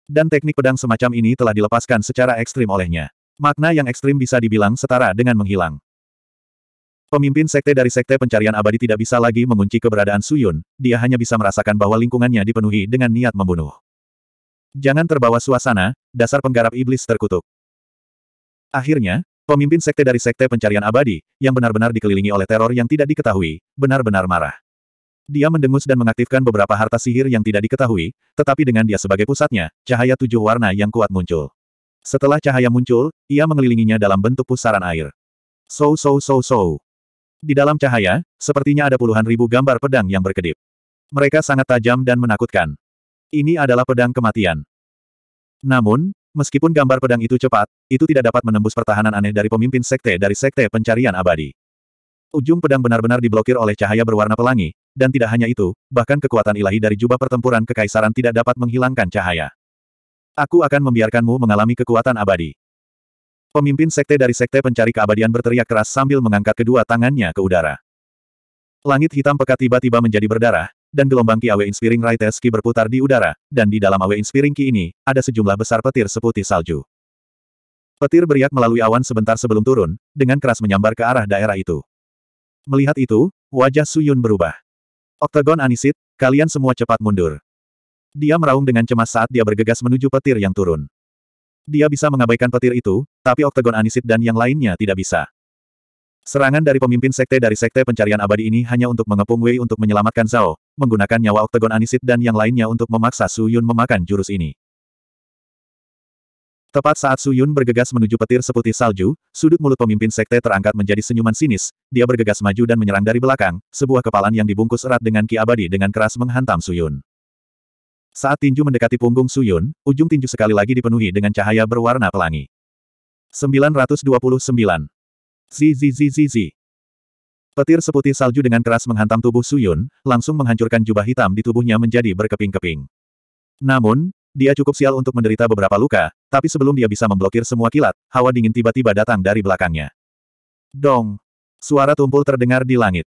Dan teknik pedang semacam ini telah dilepaskan secara ekstrim olehnya. Makna yang ekstrim bisa dibilang setara dengan menghilang. Pemimpin sekte dari sekte pencarian abadi tidak bisa lagi mengunci keberadaan Suyun, dia hanya bisa merasakan bahwa lingkungannya dipenuhi dengan niat membunuh. Jangan terbawa suasana, dasar penggarap iblis terkutuk. Akhirnya, pemimpin sekte dari sekte pencarian abadi, yang benar-benar dikelilingi oleh teror yang tidak diketahui, benar-benar marah. Dia mendengus dan mengaktifkan beberapa harta sihir yang tidak diketahui, tetapi dengan dia sebagai pusatnya, cahaya tujuh warna yang kuat muncul. Setelah cahaya muncul, ia mengelilinginya dalam bentuk pusaran air. So, so, so, so. Di dalam cahaya, sepertinya ada puluhan ribu gambar pedang yang berkedip. Mereka sangat tajam dan menakutkan. Ini adalah pedang kematian. Namun, meskipun gambar pedang itu cepat, itu tidak dapat menembus pertahanan aneh dari pemimpin sekte dari sekte pencarian abadi. Ujung pedang benar-benar diblokir oleh cahaya berwarna pelangi, dan tidak hanya itu, bahkan kekuatan ilahi dari jubah pertempuran kekaisaran tidak dapat menghilangkan cahaya. Aku akan membiarkanmu mengalami kekuatan abadi. Pemimpin sekte dari sekte pencari keabadian berteriak keras sambil mengangkat kedua tangannya ke udara. Langit hitam pekat tiba-tiba menjadi berdarah, dan gelombang Ki Awe Inspiring Raites Ki berputar di udara, dan di dalam Awe Inspiring Ki ini, ada sejumlah besar petir seputih salju. Petir beriak melalui awan sebentar sebelum turun, dengan keras menyambar ke arah daerah itu. Melihat itu, wajah Suyun berubah. Oktagon Anisit, kalian semua cepat mundur. Dia meraung dengan cemas saat dia bergegas menuju petir yang turun. Dia bisa mengabaikan petir itu, tapi Oktagon Anisit dan yang lainnya tidak bisa. Serangan dari pemimpin sekte dari sekte pencarian abadi ini hanya untuk mengepung Wei untuk menyelamatkan Zhao, menggunakan nyawa Oktagon Anisit dan yang lainnya untuk memaksa Su Yun memakan jurus ini. Tepat saat Su Yun bergegas menuju petir seputih salju, sudut mulut pemimpin sekte terangkat menjadi senyuman sinis, dia bergegas maju dan menyerang dari belakang, sebuah kepalan yang dibungkus erat dengan ki abadi dengan keras menghantam Su Yun. Saat tinju mendekati punggung Su Yun, ujung tinju sekali lagi dipenuhi dengan cahaya berwarna pelangi. 929. Zi Petir seputih salju dengan keras menghantam tubuh Suyun, langsung menghancurkan jubah hitam di tubuhnya menjadi berkeping-keping. Namun, dia cukup sial untuk menderita beberapa luka, tapi sebelum dia bisa memblokir semua kilat, hawa dingin tiba-tiba datang dari belakangnya. Dong! Suara tumpul terdengar di langit.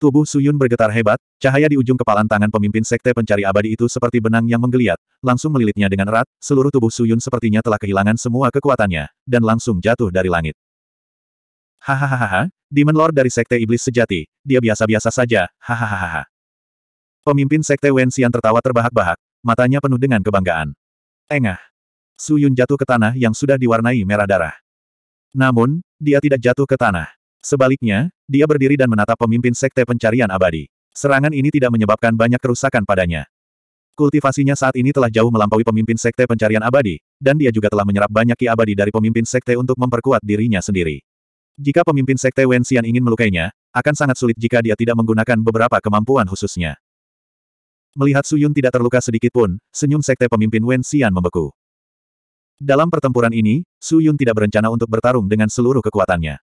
Tubuh Suyun bergetar hebat, cahaya di ujung kepalan tangan pemimpin sekte pencari abadi itu seperti benang yang menggeliat, langsung melilitnya dengan erat, seluruh tubuh Suyun sepertinya telah kehilangan semua kekuatannya, dan langsung jatuh dari langit. Hahaha, Demon Lord dari sekte iblis sejati, dia biasa-biasa saja, hahaha. Pemimpin sekte Xian tertawa terbahak-bahak, matanya penuh dengan kebanggaan. Engah. Suyun jatuh ke tanah yang sudah diwarnai merah darah. Namun, dia tidak jatuh ke tanah. Sebaliknya, dia berdiri dan menatap pemimpin sekte pencarian abadi. Serangan ini tidak menyebabkan banyak kerusakan padanya. Kultivasinya saat ini telah jauh melampaui pemimpin sekte pencarian abadi, dan dia juga telah menyerap banyak ki abadi dari pemimpin sekte untuk memperkuat dirinya sendiri. Jika pemimpin sekte Xian ingin melukainya, akan sangat sulit jika dia tidak menggunakan beberapa kemampuan khususnya. Melihat Su Yun tidak terluka sedikit pun, senyum sekte pemimpin Xian membeku. Dalam pertempuran ini, Su Yun tidak berencana untuk bertarung dengan seluruh kekuatannya.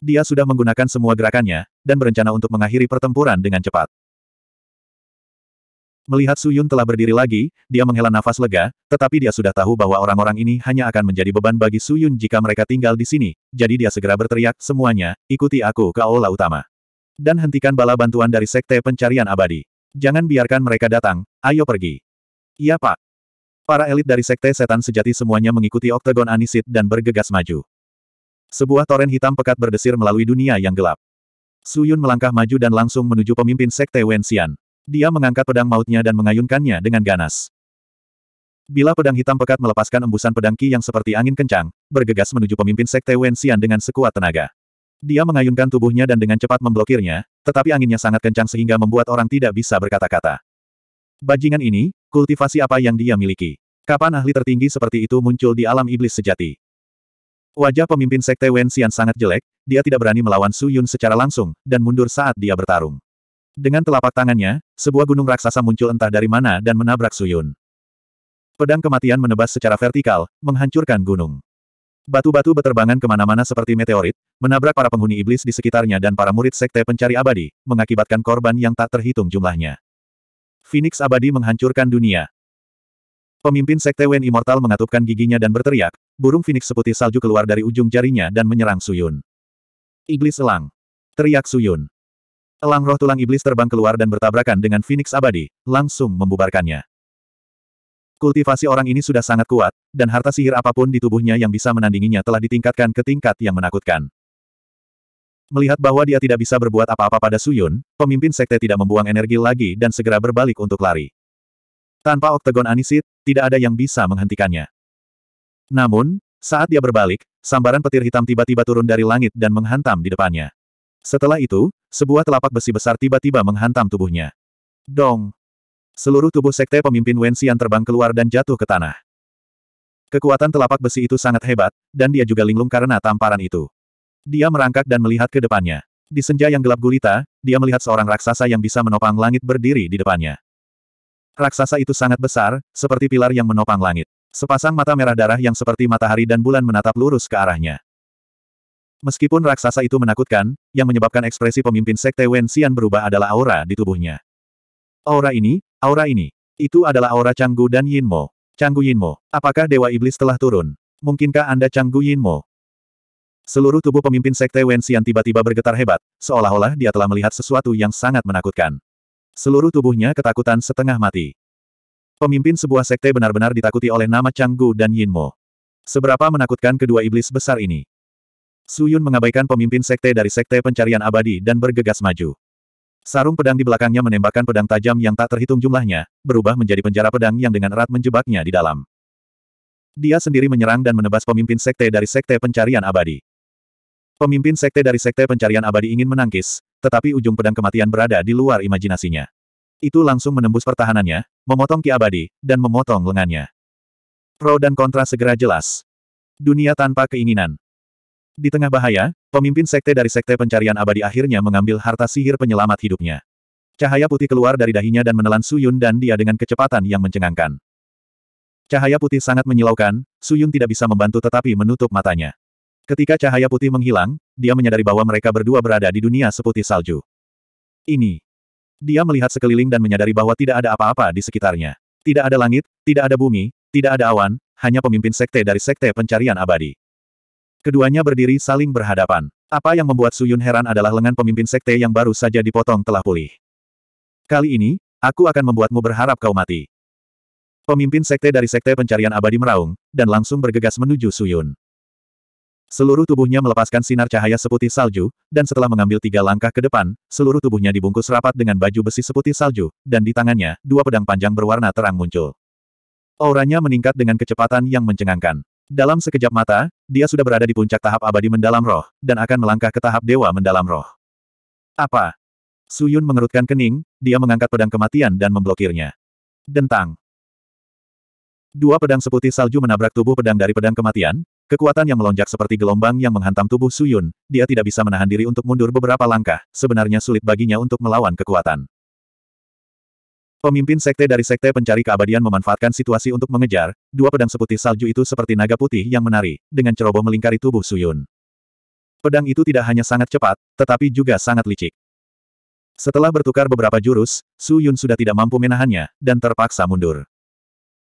Dia sudah menggunakan semua gerakannya, dan berencana untuk mengakhiri pertempuran dengan cepat. Melihat Su Yun telah berdiri lagi, dia menghela nafas lega, tetapi dia sudah tahu bahwa orang-orang ini hanya akan menjadi beban bagi Su Yun jika mereka tinggal di sini, jadi dia segera berteriak, semuanya, ikuti aku ke aula utama. Dan hentikan bala bantuan dari Sekte Pencarian Abadi. Jangan biarkan mereka datang, ayo pergi. Iya pak. Para elit dari Sekte Setan Sejati semuanya mengikuti Oktagon Anisit dan bergegas maju. Sebuah toren hitam pekat berdesir melalui dunia yang gelap. Su Yun melangkah maju dan langsung menuju pemimpin sekte Xian. Dia mengangkat pedang mautnya dan mengayunkannya dengan ganas. Bila pedang hitam pekat melepaskan embusan pedang Ki yang seperti angin kencang, bergegas menuju pemimpin sekte Xian dengan sekuat tenaga. Dia mengayunkan tubuhnya dan dengan cepat memblokirnya, tetapi anginnya sangat kencang sehingga membuat orang tidak bisa berkata-kata. Bajingan ini, kultivasi apa yang dia miliki? Kapan ahli tertinggi seperti itu muncul di alam iblis sejati? Wajah pemimpin sekte Wen Xian sangat jelek, dia tidak berani melawan Su Yun secara langsung, dan mundur saat dia bertarung. Dengan telapak tangannya, sebuah gunung raksasa muncul entah dari mana dan menabrak Su Yun. Pedang kematian menebas secara vertikal, menghancurkan gunung. Batu-batu beterbangan kemana-mana seperti meteorit, menabrak para penghuni iblis di sekitarnya dan para murid sekte pencari abadi, mengakibatkan korban yang tak terhitung jumlahnya. Phoenix abadi menghancurkan dunia. Pemimpin sekte Wen Immortal mengatupkan giginya dan berteriak, burung Phoenix seputih salju keluar dari ujung jarinya dan menyerang Suyun. Iblis elang. Teriak Suyun. Elang roh tulang iblis terbang keluar dan bertabrakan dengan Phoenix abadi, langsung membubarkannya. Kultivasi orang ini sudah sangat kuat, dan harta sihir apapun di tubuhnya yang bisa menandinginya telah ditingkatkan ke tingkat yang menakutkan. Melihat bahwa dia tidak bisa berbuat apa-apa pada Suyun, pemimpin sekte tidak membuang energi lagi dan segera berbalik untuk lari. Tanpa oktagon anisit, tidak ada yang bisa menghentikannya. Namun, saat dia berbalik, sambaran petir hitam tiba-tiba turun dari langit dan menghantam di depannya. Setelah itu, sebuah telapak besi besar tiba-tiba menghantam tubuhnya. Dong! Seluruh tubuh sekte pemimpin Wenxian terbang keluar dan jatuh ke tanah. Kekuatan telapak besi itu sangat hebat, dan dia juga linglung karena tamparan itu. Dia merangkak dan melihat ke depannya. Di senja yang gelap gulita, dia melihat seorang raksasa yang bisa menopang langit berdiri di depannya. Raksasa itu sangat besar, seperti pilar yang menopang langit. Sepasang mata merah darah yang seperti matahari dan bulan menatap lurus ke arahnya. Meskipun raksasa itu menakutkan, yang menyebabkan ekspresi pemimpin sekte Wen Xian berubah adalah aura di tubuhnya. Aura ini, aura ini. Itu adalah aura Canggu dan Yinmo. Canggu Yinmo, apakah Dewa Iblis telah turun? Mungkinkah Anda Canggu Yinmo? Seluruh tubuh pemimpin sekte Wen Xian tiba-tiba bergetar hebat, seolah-olah dia telah melihat sesuatu yang sangat menakutkan. Seluruh tubuhnya ketakutan setengah mati. Pemimpin sebuah sekte benar-benar ditakuti oleh nama Changgu dan Yinmo. Seberapa menakutkan kedua iblis besar ini? Su Yun mengabaikan pemimpin sekte dari sekte pencarian abadi dan bergegas maju. Sarung pedang di belakangnya menembakkan pedang tajam yang tak terhitung jumlahnya, berubah menjadi penjara pedang yang dengan erat menjebaknya di dalam. Dia sendiri menyerang dan menebas pemimpin sekte dari sekte pencarian abadi. Pemimpin sekte dari sekte pencarian abadi ingin menangkis, tetapi ujung pedang kematian berada di luar imajinasinya itu langsung menembus pertahanannya, memotong ki abadi, dan memotong lengannya. Pro dan kontra segera jelas. Dunia tanpa keinginan. Di tengah bahaya, pemimpin sekte dari sekte pencarian abadi akhirnya mengambil harta sihir penyelamat hidupnya. Cahaya putih keluar dari dahinya dan menelan Suyun dan dia dengan kecepatan yang mencengangkan. Cahaya putih sangat menyilaukan, Suyun tidak bisa membantu tetapi menutup matanya. Ketika cahaya putih menghilang, dia menyadari bahwa mereka berdua berada di dunia seputih salju. Ini dia melihat sekeliling dan menyadari bahwa tidak ada apa-apa di sekitarnya. Tidak ada langit, tidak ada bumi, tidak ada awan, hanya pemimpin sekte dari sekte pencarian abadi. Keduanya berdiri saling berhadapan. Apa yang membuat Suyun heran adalah lengan pemimpin sekte yang baru saja dipotong telah pulih. Kali ini, aku akan membuatmu berharap kau mati. Pemimpin sekte dari sekte pencarian abadi meraung, dan langsung bergegas menuju Suyun. Seluruh tubuhnya melepaskan sinar cahaya seputih salju, dan setelah mengambil tiga langkah ke depan, seluruh tubuhnya dibungkus rapat dengan baju besi seputih salju, dan di tangannya, dua pedang panjang berwarna terang muncul. Auranya meningkat dengan kecepatan yang mencengangkan. Dalam sekejap mata, dia sudah berada di puncak tahap abadi mendalam roh, dan akan melangkah ke tahap dewa mendalam roh. Apa? Suyun mengerutkan kening, dia mengangkat pedang kematian dan memblokirnya. Dentang. Dua pedang seputih salju menabrak tubuh pedang dari pedang kematian, kekuatan yang melonjak seperti gelombang yang menghantam tubuh Suyun, dia tidak bisa menahan diri untuk mundur beberapa langkah, sebenarnya sulit baginya untuk melawan kekuatan. Pemimpin sekte dari sekte pencari keabadian memanfaatkan situasi untuk mengejar, dua pedang seputih salju itu seperti naga putih yang menari, dengan ceroboh melingkari tubuh Suyun. Pedang itu tidak hanya sangat cepat, tetapi juga sangat licik. Setelah bertukar beberapa jurus, Su Yun sudah tidak mampu menahannya, dan terpaksa mundur.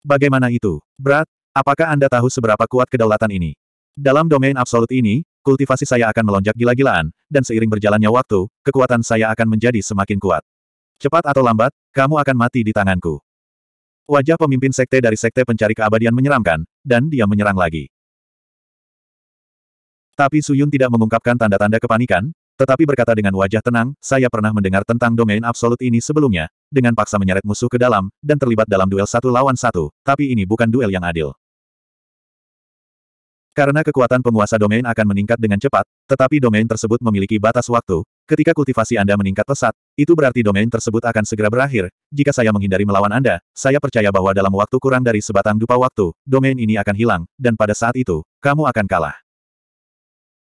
Bagaimana itu? Brad? apakah Anda tahu seberapa kuat kedaulatan ini? Dalam domain absolut ini, kultivasi saya akan melonjak gila-gilaan, dan seiring berjalannya waktu, kekuatan saya akan menjadi semakin kuat. Cepat atau lambat, kamu akan mati di tanganku. Wajah pemimpin sekte dari sekte pencari keabadian menyeramkan, dan dia menyerang lagi. Tapi Suyun tidak mengungkapkan tanda-tanda kepanikan, tetapi berkata dengan wajah tenang, saya pernah mendengar tentang domain absolut ini sebelumnya, dengan paksa menyeret musuh ke dalam, dan terlibat dalam duel satu lawan satu, tapi ini bukan duel yang adil. Karena kekuatan penguasa domain akan meningkat dengan cepat, tetapi domain tersebut memiliki batas waktu, ketika kultivasi Anda meningkat pesat, itu berarti domain tersebut akan segera berakhir, jika saya menghindari melawan Anda, saya percaya bahwa dalam waktu kurang dari sebatang dupa waktu, domain ini akan hilang, dan pada saat itu, kamu akan kalah.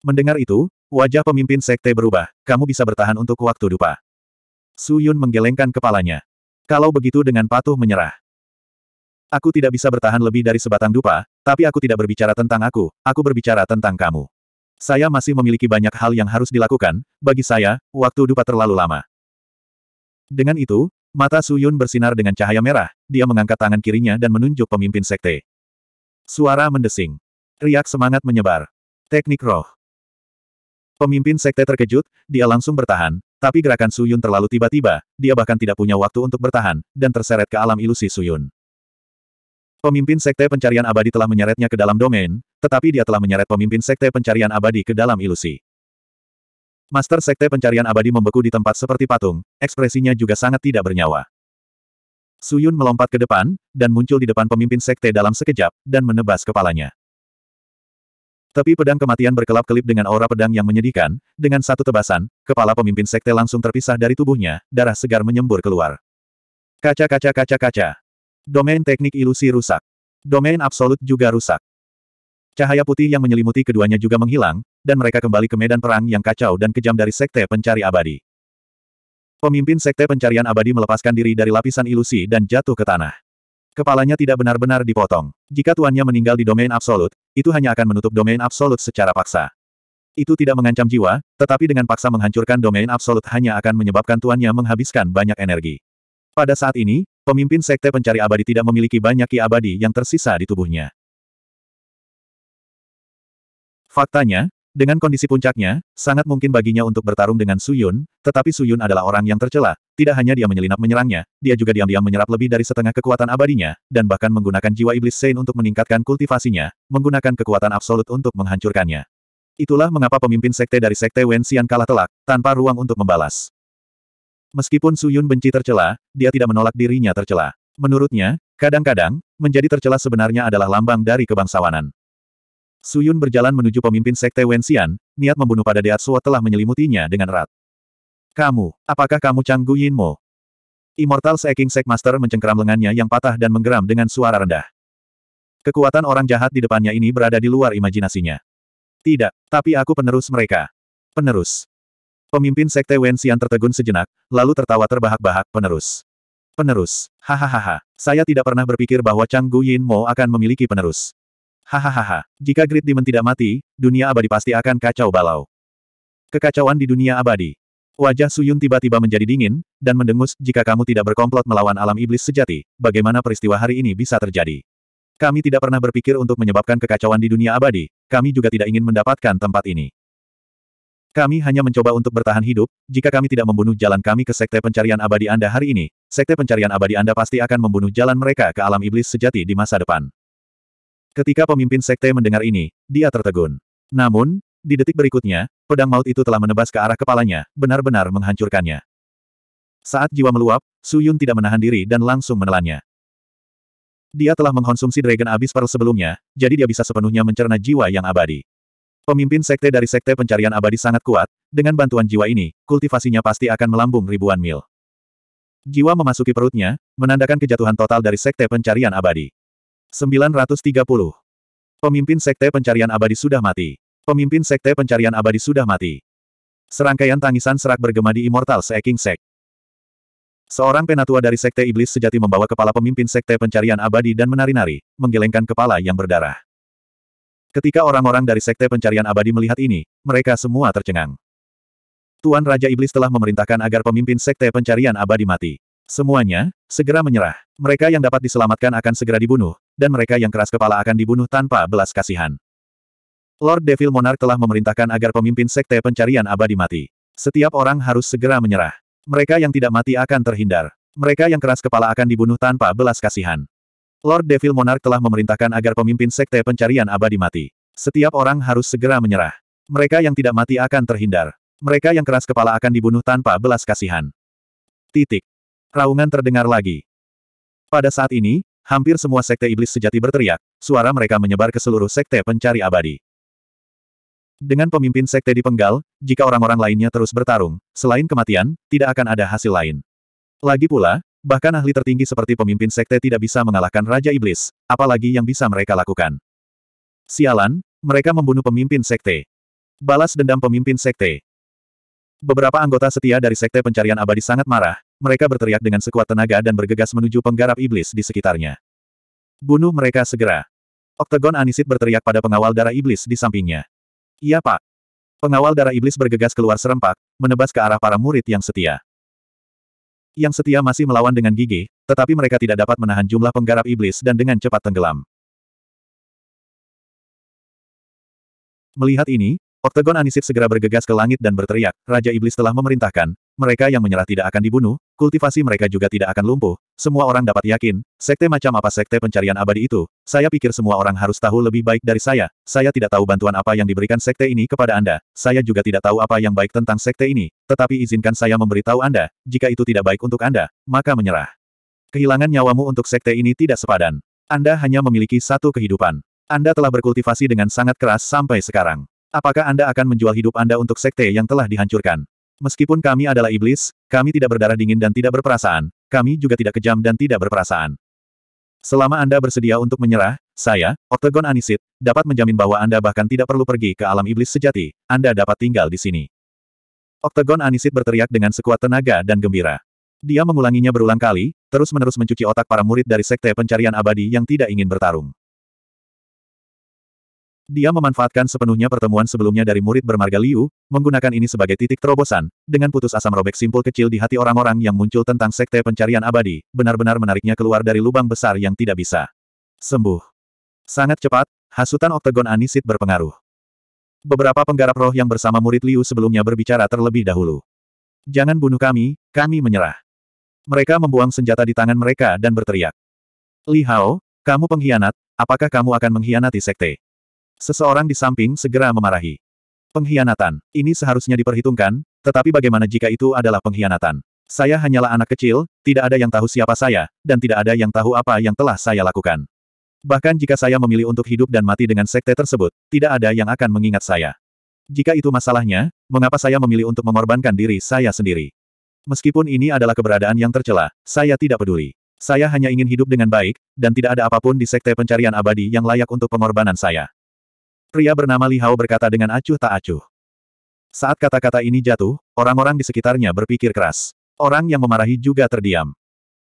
Mendengar itu, Wajah pemimpin sekte berubah, kamu bisa bertahan untuk waktu dupa. Su Yun menggelengkan kepalanya. Kalau begitu dengan patuh menyerah. Aku tidak bisa bertahan lebih dari sebatang dupa, tapi aku tidak berbicara tentang aku, aku berbicara tentang kamu. Saya masih memiliki banyak hal yang harus dilakukan, bagi saya, waktu dupa terlalu lama. Dengan itu, mata Su Yun bersinar dengan cahaya merah, dia mengangkat tangan kirinya dan menunjuk pemimpin sekte. Suara mendesing. Riak semangat menyebar. Teknik roh. Pemimpin sekte terkejut, dia langsung bertahan, tapi gerakan Suyun terlalu tiba-tiba, dia bahkan tidak punya waktu untuk bertahan, dan terseret ke alam ilusi Suyun. Pemimpin sekte pencarian abadi telah menyeretnya ke dalam domain, tetapi dia telah menyeret pemimpin sekte pencarian abadi ke dalam ilusi. Master sekte pencarian abadi membeku di tempat seperti patung, ekspresinya juga sangat tidak bernyawa. Suyun melompat ke depan, dan muncul di depan pemimpin sekte dalam sekejap, dan menebas kepalanya. Tapi pedang kematian berkelap-kelip dengan aura pedang yang menyedihkan, dengan satu tebasan, kepala pemimpin sekte langsung terpisah dari tubuhnya, darah segar menyembur keluar. Kaca-kaca-kaca-kaca. Domain teknik ilusi rusak. Domain absolut juga rusak. Cahaya putih yang menyelimuti keduanya juga menghilang, dan mereka kembali ke medan perang yang kacau dan kejam dari sekte pencari abadi. Pemimpin sekte pencarian abadi melepaskan diri dari lapisan ilusi dan jatuh ke tanah. Kepalanya tidak benar-benar dipotong. Jika tuannya meninggal di domain absolut, itu hanya akan menutup domain absolut secara paksa. Itu tidak mengancam jiwa, tetapi dengan paksa menghancurkan domain absolut hanya akan menyebabkan tuannya menghabiskan banyak energi. Pada saat ini, pemimpin sekte pencari abadi tidak memiliki banyak ki abadi yang tersisa di tubuhnya. Faktanya, dengan kondisi puncaknya, sangat mungkin baginya untuk bertarung dengan Suyun, tetapi Suyun adalah orang yang tercela. Tidak hanya dia menyelinap menyerangnya, dia juga diam-diam menyerap lebih dari setengah kekuatan abadinya, dan bahkan menggunakan jiwa iblis Sein untuk meningkatkan kultivasinya, menggunakan kekuatan absolut untuk menghancurkannya. Itulah mengapa pemimpin sekte dari sekte Wen Wenxian kalah telak, tanpa ruang untuk membalas. Meskipun Suyun benci tercela, dia tidak menolak dirinya tercela. Menurutnya, kadang-kadang, menjadi tercela sebenarnya adalah lambang dari kebangsawanan. Suyun berjalan menuju pemimpin sekte Wenxian, niat membunuh pada Deat Suo telah menyelimutinya dengan erat. Kamu, apakah kamu Canggu Mo? Immortal Seeking Sek Master mencengkeram lengannya yang patah dan menggeram dengan suara rendah. Kekuatan orang jahat di depannya ini berada di luar imajinasinya. Tidak, tapi aku penerus mereka. Penerus. Pemimpin Sekte Wenxian tertegun sejenak, lalu tertawa terbahak-bahak, penerus. Penerus. Hahaha, saya tidak pernah berpikir bahwa Chang Gu Yin Mo akan memiliki penerus. Hahaha, jika Great Demon tidak mati, dunia abadi pasti akan kacau balau. Kekacauan di dunia abadi. Wajah Suyun tiba-tiba menjadi dingin, dan mendengus, jika kamu tidak berkomplot melawan alam iblis sejati, bagaimana peristiwa hari ini bisa terjadi? Kami tidak pernah berpikir untuk menyebabkan kekacauan di dunia abadi, kami juga tidak ingin mendapatkan tempat ini. Kami hanya mencoba untuk bertahan hidup, jika kami tidak membunuh jalan kami ke Sekte Pencarian Abadi Anda hari ini, Sekte Pencarian Abadi Anda pasti akan membunuh jalan mereka ke alam iblis sejati di masa depan. Ketika pemimpin sekte mendengar ini, dia tertegun. Namun, di detik berikutnya, pedang maut itu telah menebas ke arah kepalanya, benar-benar menghancurkannya. Saat jiwa meluap, Su Yun tidak menahan diri dan langsung menelannya. Dia telah mengkonsumsi Dragon Abyss Pearl sebelumnya, jadi dia bisa sepenuhnya mencerna jiwa yang abadi. Pemimpin sekte dari sekte pencarian abadi sangat kuat, dengan bantuan jiwa ini, kultivasinya pasti akan melambung ribuan mil. Jiwa memasuki perutnya, menandakan kejatuhan total dari sekte pencarian abadi. 930. Pemimpin Sekte Pencarian Abadi sudah mati. Pemimpin Sekte Pencarian Abadi sudah mati. Serangkaian tangisan serak bergema di Immortal Seeking Sek. Seorang penatua dari Sekte Iblis sejati membawa kepala pemimpin Sekte Pencarian Abadi dan menari-nari, menggelengkan kepala yang berdarah. Ketika orang-orang dari Sekte Pencarian Abadi melihat ini, mereka semua tercengang. Tuan Raja Iblis telah memerintahkan agar pemimpin Sekte Pencarian Abadi mati. Semuanya, segera menyerah. Mereka yang dapat diselamatkan akan segera dibunuh, dan mereka yang keras kepala akan dibunuh tanpa belas kasihan. Lord Devil Monarch telah memerintahkan agar pemimpin sekte pencarian abadi mati. Setiap orang harus segera menyerah. Mereka yang tidak mati akan terhindar. Mereka yang keras kepala akan dibunuh tanpa belas kasihan. Lord Devil Monarch telah memerintahkan agar pemimpin sekte pencarian abadi mati. Setiap orang harus segera menyerah. Mereka yang tidak mati akan terhindar. Mereka yang keras kepala akan dibunuh tanpa belas kasihan. Titik. Raungan terdengar lagi. Pada saat ini, Hampir semua sekte iblis sejati berteriak, suara mereka menyebar ke seluruh sekte pencari abadi. Dengan pemimpin sekte di penggal, jika orang-orang lainnya terus bertarung, selain kematian, tidak akan ada hasil lain. Lagi pula, bahkan ahli tertinggi seperti pemimpin sekte tidak bisa mengalahkan Raja Iblis, apalagi yang bisa mereka lakukan. Sialan, mereka membunuh pemimpin sekte. Balas dendam pemimpin sekte. Beberapa anggota setia dari Sekte Pencarian Abadi sangat marah, mereka berteriak dengan sekuat tenaga dan bergegas menuju penggarap iblis di sekitarnya. Bunuh mereka segera. Oktagon Anisit berteriak pada pengawal darah iblis di sampingnya. Iya pak. Pengawal darah iblis bergegas keluar serempak, menebas ke arah para murid yang setia. Yang setia masih melawan dengan gigi, tetapi mereka tidak dapat menahan jumlah penggarap iblis dan dengan cepat tenggelam. Melihat ini, Oktagon Anisit segera bergegas ke langit dan berteriak, Raja Iblis telah memerintahkan, mereka yang menyerah tidak akan dibunuh, kultivasi mereka juga tidak akan lumpuh, semua orang dapat yakin, sekte macam apa sekte pencarian abadi itu, saya pikir semua orang harus tahu lebih baik dari saya, saya tidak tahu bantuan apa yang diberikan sekte ini kepada Anda, saya juga tidak tahu apa yang baik tentang sekte ini, tetapi izinkan saya memberitahu Anda, jika itu tidak baik untuk Anda, maka menyerah. Kehilangan nyawamu untuk sekte ini tidak sepadan. Anda hanya memiliki satu kehidupan. Anda telah berkultivasi dengan sangat keras sampai sekarang. Apakah Anda akan menjual hidup Anda untuk sekte yang telah dihancurkan? Meskipun kami adalah iblis, kami tidak berdarah dingin dan tidak berperasaan, kami juga tidak kejam dan tidak berperasaan. Selama Anda bersedia untuk menyerah, saya, Octagon Anisit, dapat menjamin bahwa Anda bahkan tidak perlu pergi ke alam iblis sejati, Anda dapat tinggal di sini. Octagon Anisit berteriak dengan sekuat tenaga dan gembira. Dia mengulanginya berulang kali, terus-menerus mencuci otak para murid dari sekte pencarian abadi yang tidak ingin bertarung. Dia memanfaatkan sepenuhnya pertemuan sebelumnya dari murid bermarga Liu, menggunakan ini sebagai titik terobosan, dengan putus asa merobek simpul kecil di hati orang-orang yang muncul tentang sekte pencarian abadi, benar-benar menariknya keluar dari lubang besar yang tidak bisa sembuh. Sangat cepat, hasutan oktagon anisit berpengaruh. Beberapa penggarap roh yang bersama murid Liu sebelumnya berbicara terlebih dahulu. Jangan bunuh kami, kami menyerah. Mereka membuang senjata di tangan mereka dan berteriak. Li Hao, kamu pengkhianat, apakah kamu akan mengkhianati sekte? Seseorang di samping segera memarahi. Pengkhianatan. Ini seharusnya diperhitungkan, tetapi bagaimana jika itu adalah pengkhianatan? Saya hanyalah anak kecil, tidak ada yang tahu siapa saya, dan tidak ada yang tahu apa yang telah saya lakukan. Bahkan jika saya memilih untuk hidup dan mati dengan sekte tersebut, tidak ada yang akan mengingat saya. Jika itu masalahnya, mengapa saya memilih untuk mengorbankan diri saya sendiri? Meskipun ini adalah keberadaan yang tercela, saya tidak peduli. Saya hanya ingin hidup dengan baik, dan tidak ada apapun di sekte pencarian abadi yang layak untuk pengorbanan saya. Pria bernama Li Hao berkata dengan acuh tak acuh. Saat kata-kata ini jatuh, orang-orang di sekitarnya berpikir keras. Orang yang memarahi juga terdiam.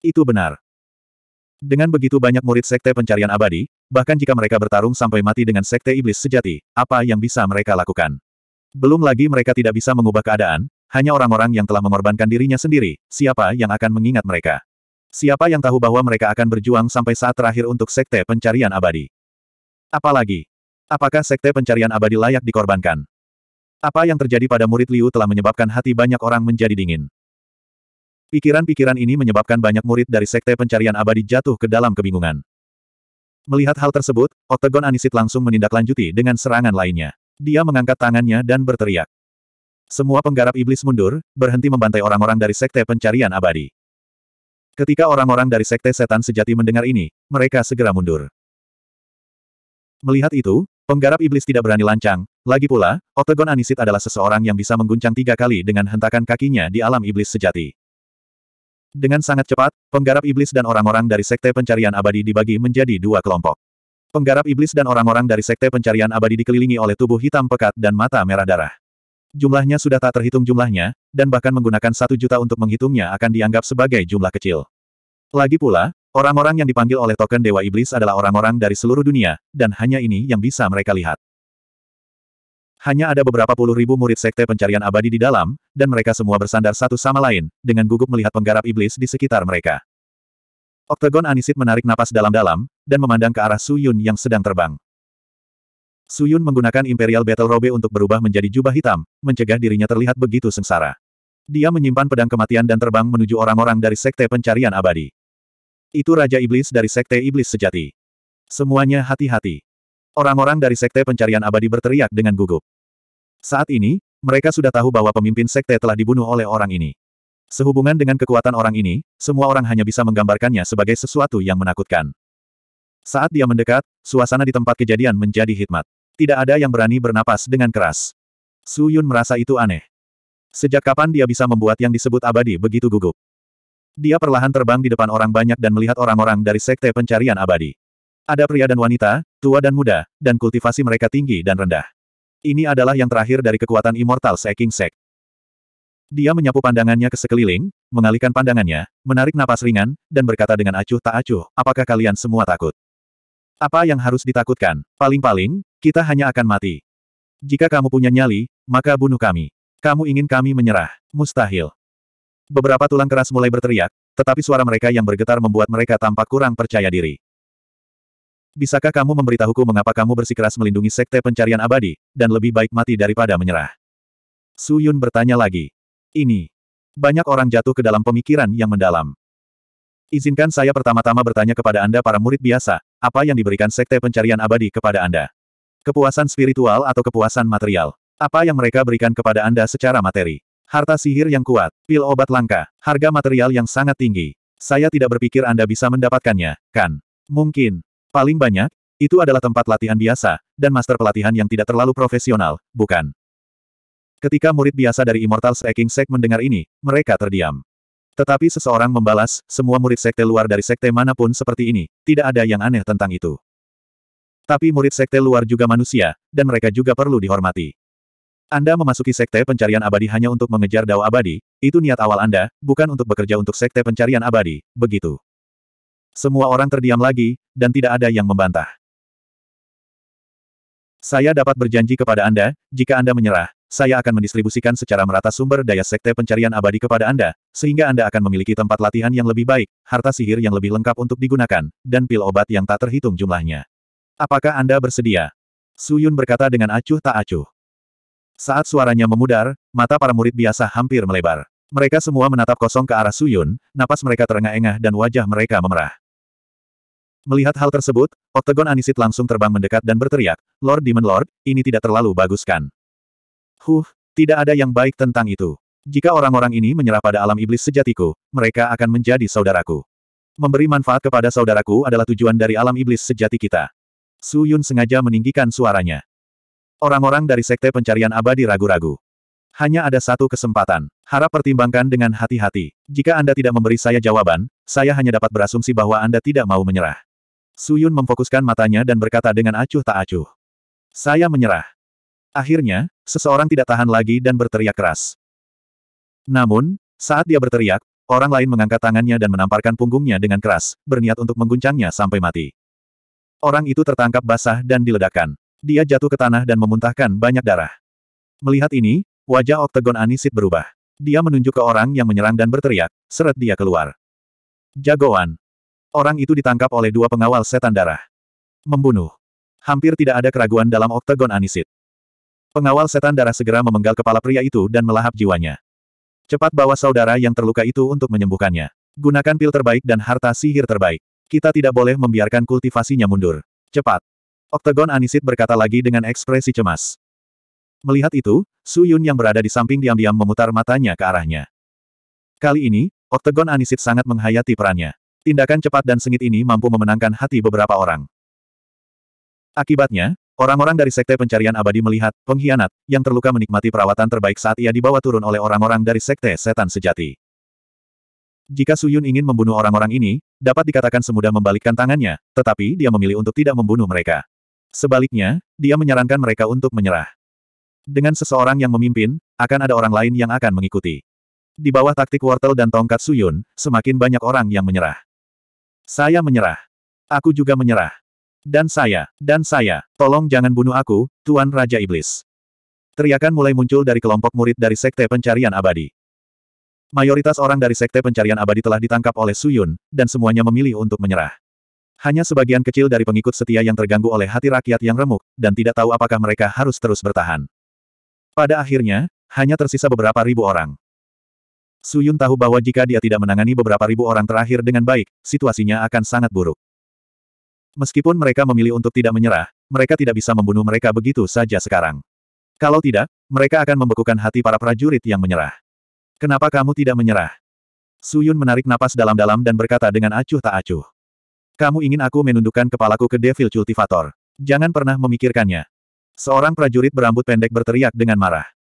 Itu benar. Dengan begitu banyak murid sekte pencarian abadi, bahkan jika mereka bertarung sampai mati dengan sekte iblis sejati, apa yang bisa mereka lakukan? Belum lagi mereka tidak bisa mengubah keadaan, hanya orang-orang yang telah mengorbankan dirinya sendiri, siapa yang akan mengingat mereka? Siapa yang tahu bahwa mereka akan berjuang sampai saat terakhir untuk sekte pencarian abadi? Apalagi, Apakah sekte pencarian abadi layak dikorbankan? Apa yang terjadi pada murid Liu telah menyebabkan hati banyak orang menjadi dingin. Pikiran-pikiran ini menyebabkan banyak murid dari sekte pencarian abadi jatuh ke dalam kebingungan. Melihat hal tersebut, Octagon Anisit langsung menindaklanjuti dengan serangan lainnya. Dia mengangkat tangannya dan berteriak. Semua penggarap iblis mundur, berhenti membantai orang-orang dari sekte pencarian abadi. Ketika orang-orang dari sekte setan sejati mendengar ini, mereka segera mundur. Melihat itu, Penggarap iblis tidak berani lancang, lagi pula, Octagon Anisit adalah seseorang yang bisa mengguncang tiga kali dengan hentakan kakinya di alam iblis sejati. Dengan sangat cepat, penggarap iblis dan orang-orang dari Sekte Pencarian Abadi dibagi menjadi dua kelompok. Penggarap iblis dan orang-orang dari Sekte Pencarian Abadi dikelilingi oleh tubuh hitam pekat dan mata merah darah. Jumlahnya sudah tak terhitung jumlahnya, dan bahkan menggunakan satu juta untuk menghitungnya akan dianggap sebagai jumlah kecil. Lagi pula, Orang-orang yang dipanggil oleh token Dewa Iblis adalah orang-orang dari seluruh dunia, dan hanya ini yang bisa mereka lihat. Hanya ada beberapa puluh ribu murid sekte pencarian abadi di dalam, dan mereka semua bersandar satu sama lain, dengan gugup melihat penggarap iblis di sekitar mereka. Oktagon Anisit menarik napas dalam-dalam, dan memandang ke arah Su Yun yang sedang terbang. Su Yun menggunakan Imperial Battle Robe untuk berubah menjadi jubah hitam, mencegah dirinya terlihat begitu sengsara. Dia menyimpan pedang kematian dan terbang menuju orang-orang dari sekte pencarian abadi. Itu Raja Iblis dari Sekte Iblis Sejati. Semuanya hati-hati. Orang-orang dari Sekte Pencarian Abadi berteriak dengan gugup. Saat ini, mereka sudah tahu bahwa pemimpin Sekte telah dibunuh oleh orang ini. Sehubungan dengan kekuatan orang ini, semua orang hanya bisa menggambarkannya sebagai sesuatu yang menakutkan. Saat dia mendekat, suasana di tempat kejadian menjadi hikmat. Tidak ada yang berani bernapas dengan keras. Su Yun merasa itu aneh. Sejak kapan dia bisa membuat yang disebut abadi begitu gugup? Dia perlahan terbang di depan orang banyak dan melihat orang-orang dari sekte pencarian abadi. Ada pria dan wanita, tua dan muda, dan kultivasi mereka tinggi dan rendah. Ini adalah yang terakhir dari kekuatan Immortal Seeking Sect. Dia menyapu pandangannya ke sekeliling, mengalihkan pandangannya, menarik napas ringan, dan berkata dengan acuh tak acuh, apakah kalian semua takut? Apa yang harus ditakutkan? Paling-paling, kita hanya akan mati. Jika kamu punya nyali, maka bunuh kami. Kamu ingin kami menyerah? Mustahil. Beberapa tulang keras mulai berteriak, tetapi suara mereka yang bergetar membuat mereka tampak kurang percaya diri. Bisakah kamu memberitahuku mengapa kamu bersikeras melindungi sekte pencarian abadi, dan lebih baik mati daripada menyerah? Su Yun bertanya lagi. Ini. Banyak orang jatuh ke dalam pemikiran yang mendalam. Izinkan saya pertama-tama bertanya kepada Anda para murid biasa, apa yang diberikan sekte pencarian abadi kepada Anda? Kepuasan spiritual atau kepuasan material? Apa yang mereka berikan kepada Anda secara materi? Harta sihir yang kuat, pil obat langka, harga material yang sangat tinggi. Saya tidak berpikir Anda bisa mendapatkannya, kan? Mungkin. Paling banyak, itu adalah tempat latihan biasa, dan master pelatihan yang tidak terlalu profesional, bukan? Ketika murid biasa dari Immortal Seeking Sek mendengar ini, mereka terdiam. Tetapi seseorang membalas, semua murid sekte luar dari sekte manapun seperti ini, tidak ada yang aneh tentang itu. Tapi murid sekte luar juga manusia, dan mereka juga perlu dihormati. Anda memasuki sekte pencarian abadi hanya untuk mengejar dao abadi, itu niat awal Anda, bukan untuk bekerja untuk sekte pencarian abadi, begitu. Semua orang terdiam lagi, dan tidak ada yang membantah. Saya dapat berjanji kepada Anda, jika Anda menyerah, saya akan mendistribusikan secara merata sumber daya sekte pencarian abadi kepada Anda, sehingga Anda akan memiliki tempat latihan yang lebih baik, harta sihir yang lebih lengkap untuk digunakan, dan pil obat yang tak terhitung jumlahnya. Apakah Anda bersedia? Suyun berkata dengan acuh tak acuh. Saat suaranya memudar, mata para murid biasa hampir melebar. Mereka semua menatap kosong ke arah Suyun, napas mereka terengah-engah dan wajah mereka memerah. Melihat hal tersebut, Oktagon Anisit langsung terbang mendekat dan berteriak, Lord Demon Lord, ini tidak terlalu bagus kan? Huh, tidak ada yang baik tentang itu. Jika orang-orang ini menyerah pada alam iblis sejatiku, mereka akan menjadi saudaraku. Memberi manfaat kepada saudaraku adalah tujuan dari alam iblis sejati kita. Su Yun sengaja meninggikan suaranya. Orang-orang dari Sekte Pencarian Abadi ragu-ragu. Hanya ada satu kesempatan. Harap pertimbangkan dengan hati-hati. Jika Anda tidak memberi saya jawaban, saya hanya dapat berasumsi bahwa Anda tidak mau menyerah. Suyun memfokuskan matanya dan berkata dengan acuh tak acuh. Saya menyerah. Akhirnya, seseorang tidak tahan lagi dan berteriak keras. Namun, saat dia berteriak, orang lain mengangkat tangannya dan menamparkan punggungnya dengan keras, berniat untuk mengguncangnya sampai mati. Orang itu tertangkap basah dan diledakkan. Dia jatuh ke tanah dan memuntahkan banyak darah. Melihat ini, wajah Oktagon Anisit berubah. Dia menunjuk ke orang yang menyerang dan berteriak, seret dia keluar. Jagoan. Orang itu ditangkap oleh dua pengawal setan darah. Membunuh. Hampir tidak ada keraguan dalam Oktagon Anisit. Pengawal setan darah segera memenggal kepala pria itu dan melahap jiwanya. Cepat bawa saudara yang terluka itu untuk menyembuhkannya. Gunakan pil terbaik dan harta sihir terbaik. Kita tidak boleh membiarkan kultivasinya mundur. Cepat. Oktagon Anisit berkata lagi dengan ekspresi cemas. Melihat itu, Su Yun yang berada di samping diam-diam memutar matanya ke arahnya. Kali ini, Oktagon Anisit sangat menghayati perannya. Tindakan cepat dan sengit ini mampu memenangkan hati beberapa orang. Akibatnya, orang-orang dari Sekte Pencarian Abadi melihat pengkhianat yang terluka menikmati perawatan terbaik saat ia dibawa turun oleh orang-orang dari Sekte Setan Sejati. Jika Su Yun ingin membunuh orang-orang ini, dapat dikatakan semudah membalikkan tangannya, tetapi dia memilih untuk tidak membunuh mereka. Sebaliknya, dia menyarankan mereka untuk menyerah. Dengan seseorang yang memimpin, akan ada orang lain yang akan mengikuti. Di bawah taktik wortel dan tongkat suyun, semakin banyak orang yang menyerah. Saya menyerah. Aku juga menyerah. Dan saya, dan saya, tolong jangan bunuh aku, Tuan Raja Iblis. Teriakan mulai muncul dari kelompok murid dari Sekte Pencarian Abadi. Mayoritas orang dari Sekte Pencarian Abadi telah ditangkap oleh Suyun, dan semuanya memilih untuk menyerah. Hanya sebagian kecil dari pengikut setia yang terganggu oleh hati rakyat yang remuk, dan tidak tahu apakah mereka harus terus bertahan. Pada akhirnya, hanya tersisa beberapa ribu orang. Suyun tahu bahwa jika dia tidak menangani beberapa ribu orang terakhir dengan baik, situasinya akan sangat buruk. Meskipun mereka memilih untuk tidak menyerah, mereka tidak bisa membunuh mereka begitu saja sekarang. Kalau tidak, mereka akan membekukan hati para prajurit yang menyerah. Kenapa kamu tidak menyerah? Suyun menarik napas dalam-dalam dan berkata dengan acuh tak acuh. Kamu ingin aku menundukkan kepalaku ke Devil Cultivator. Jangan pernah memikirkannya. Seorang prajurit berambut pendek berteriak dengan marah.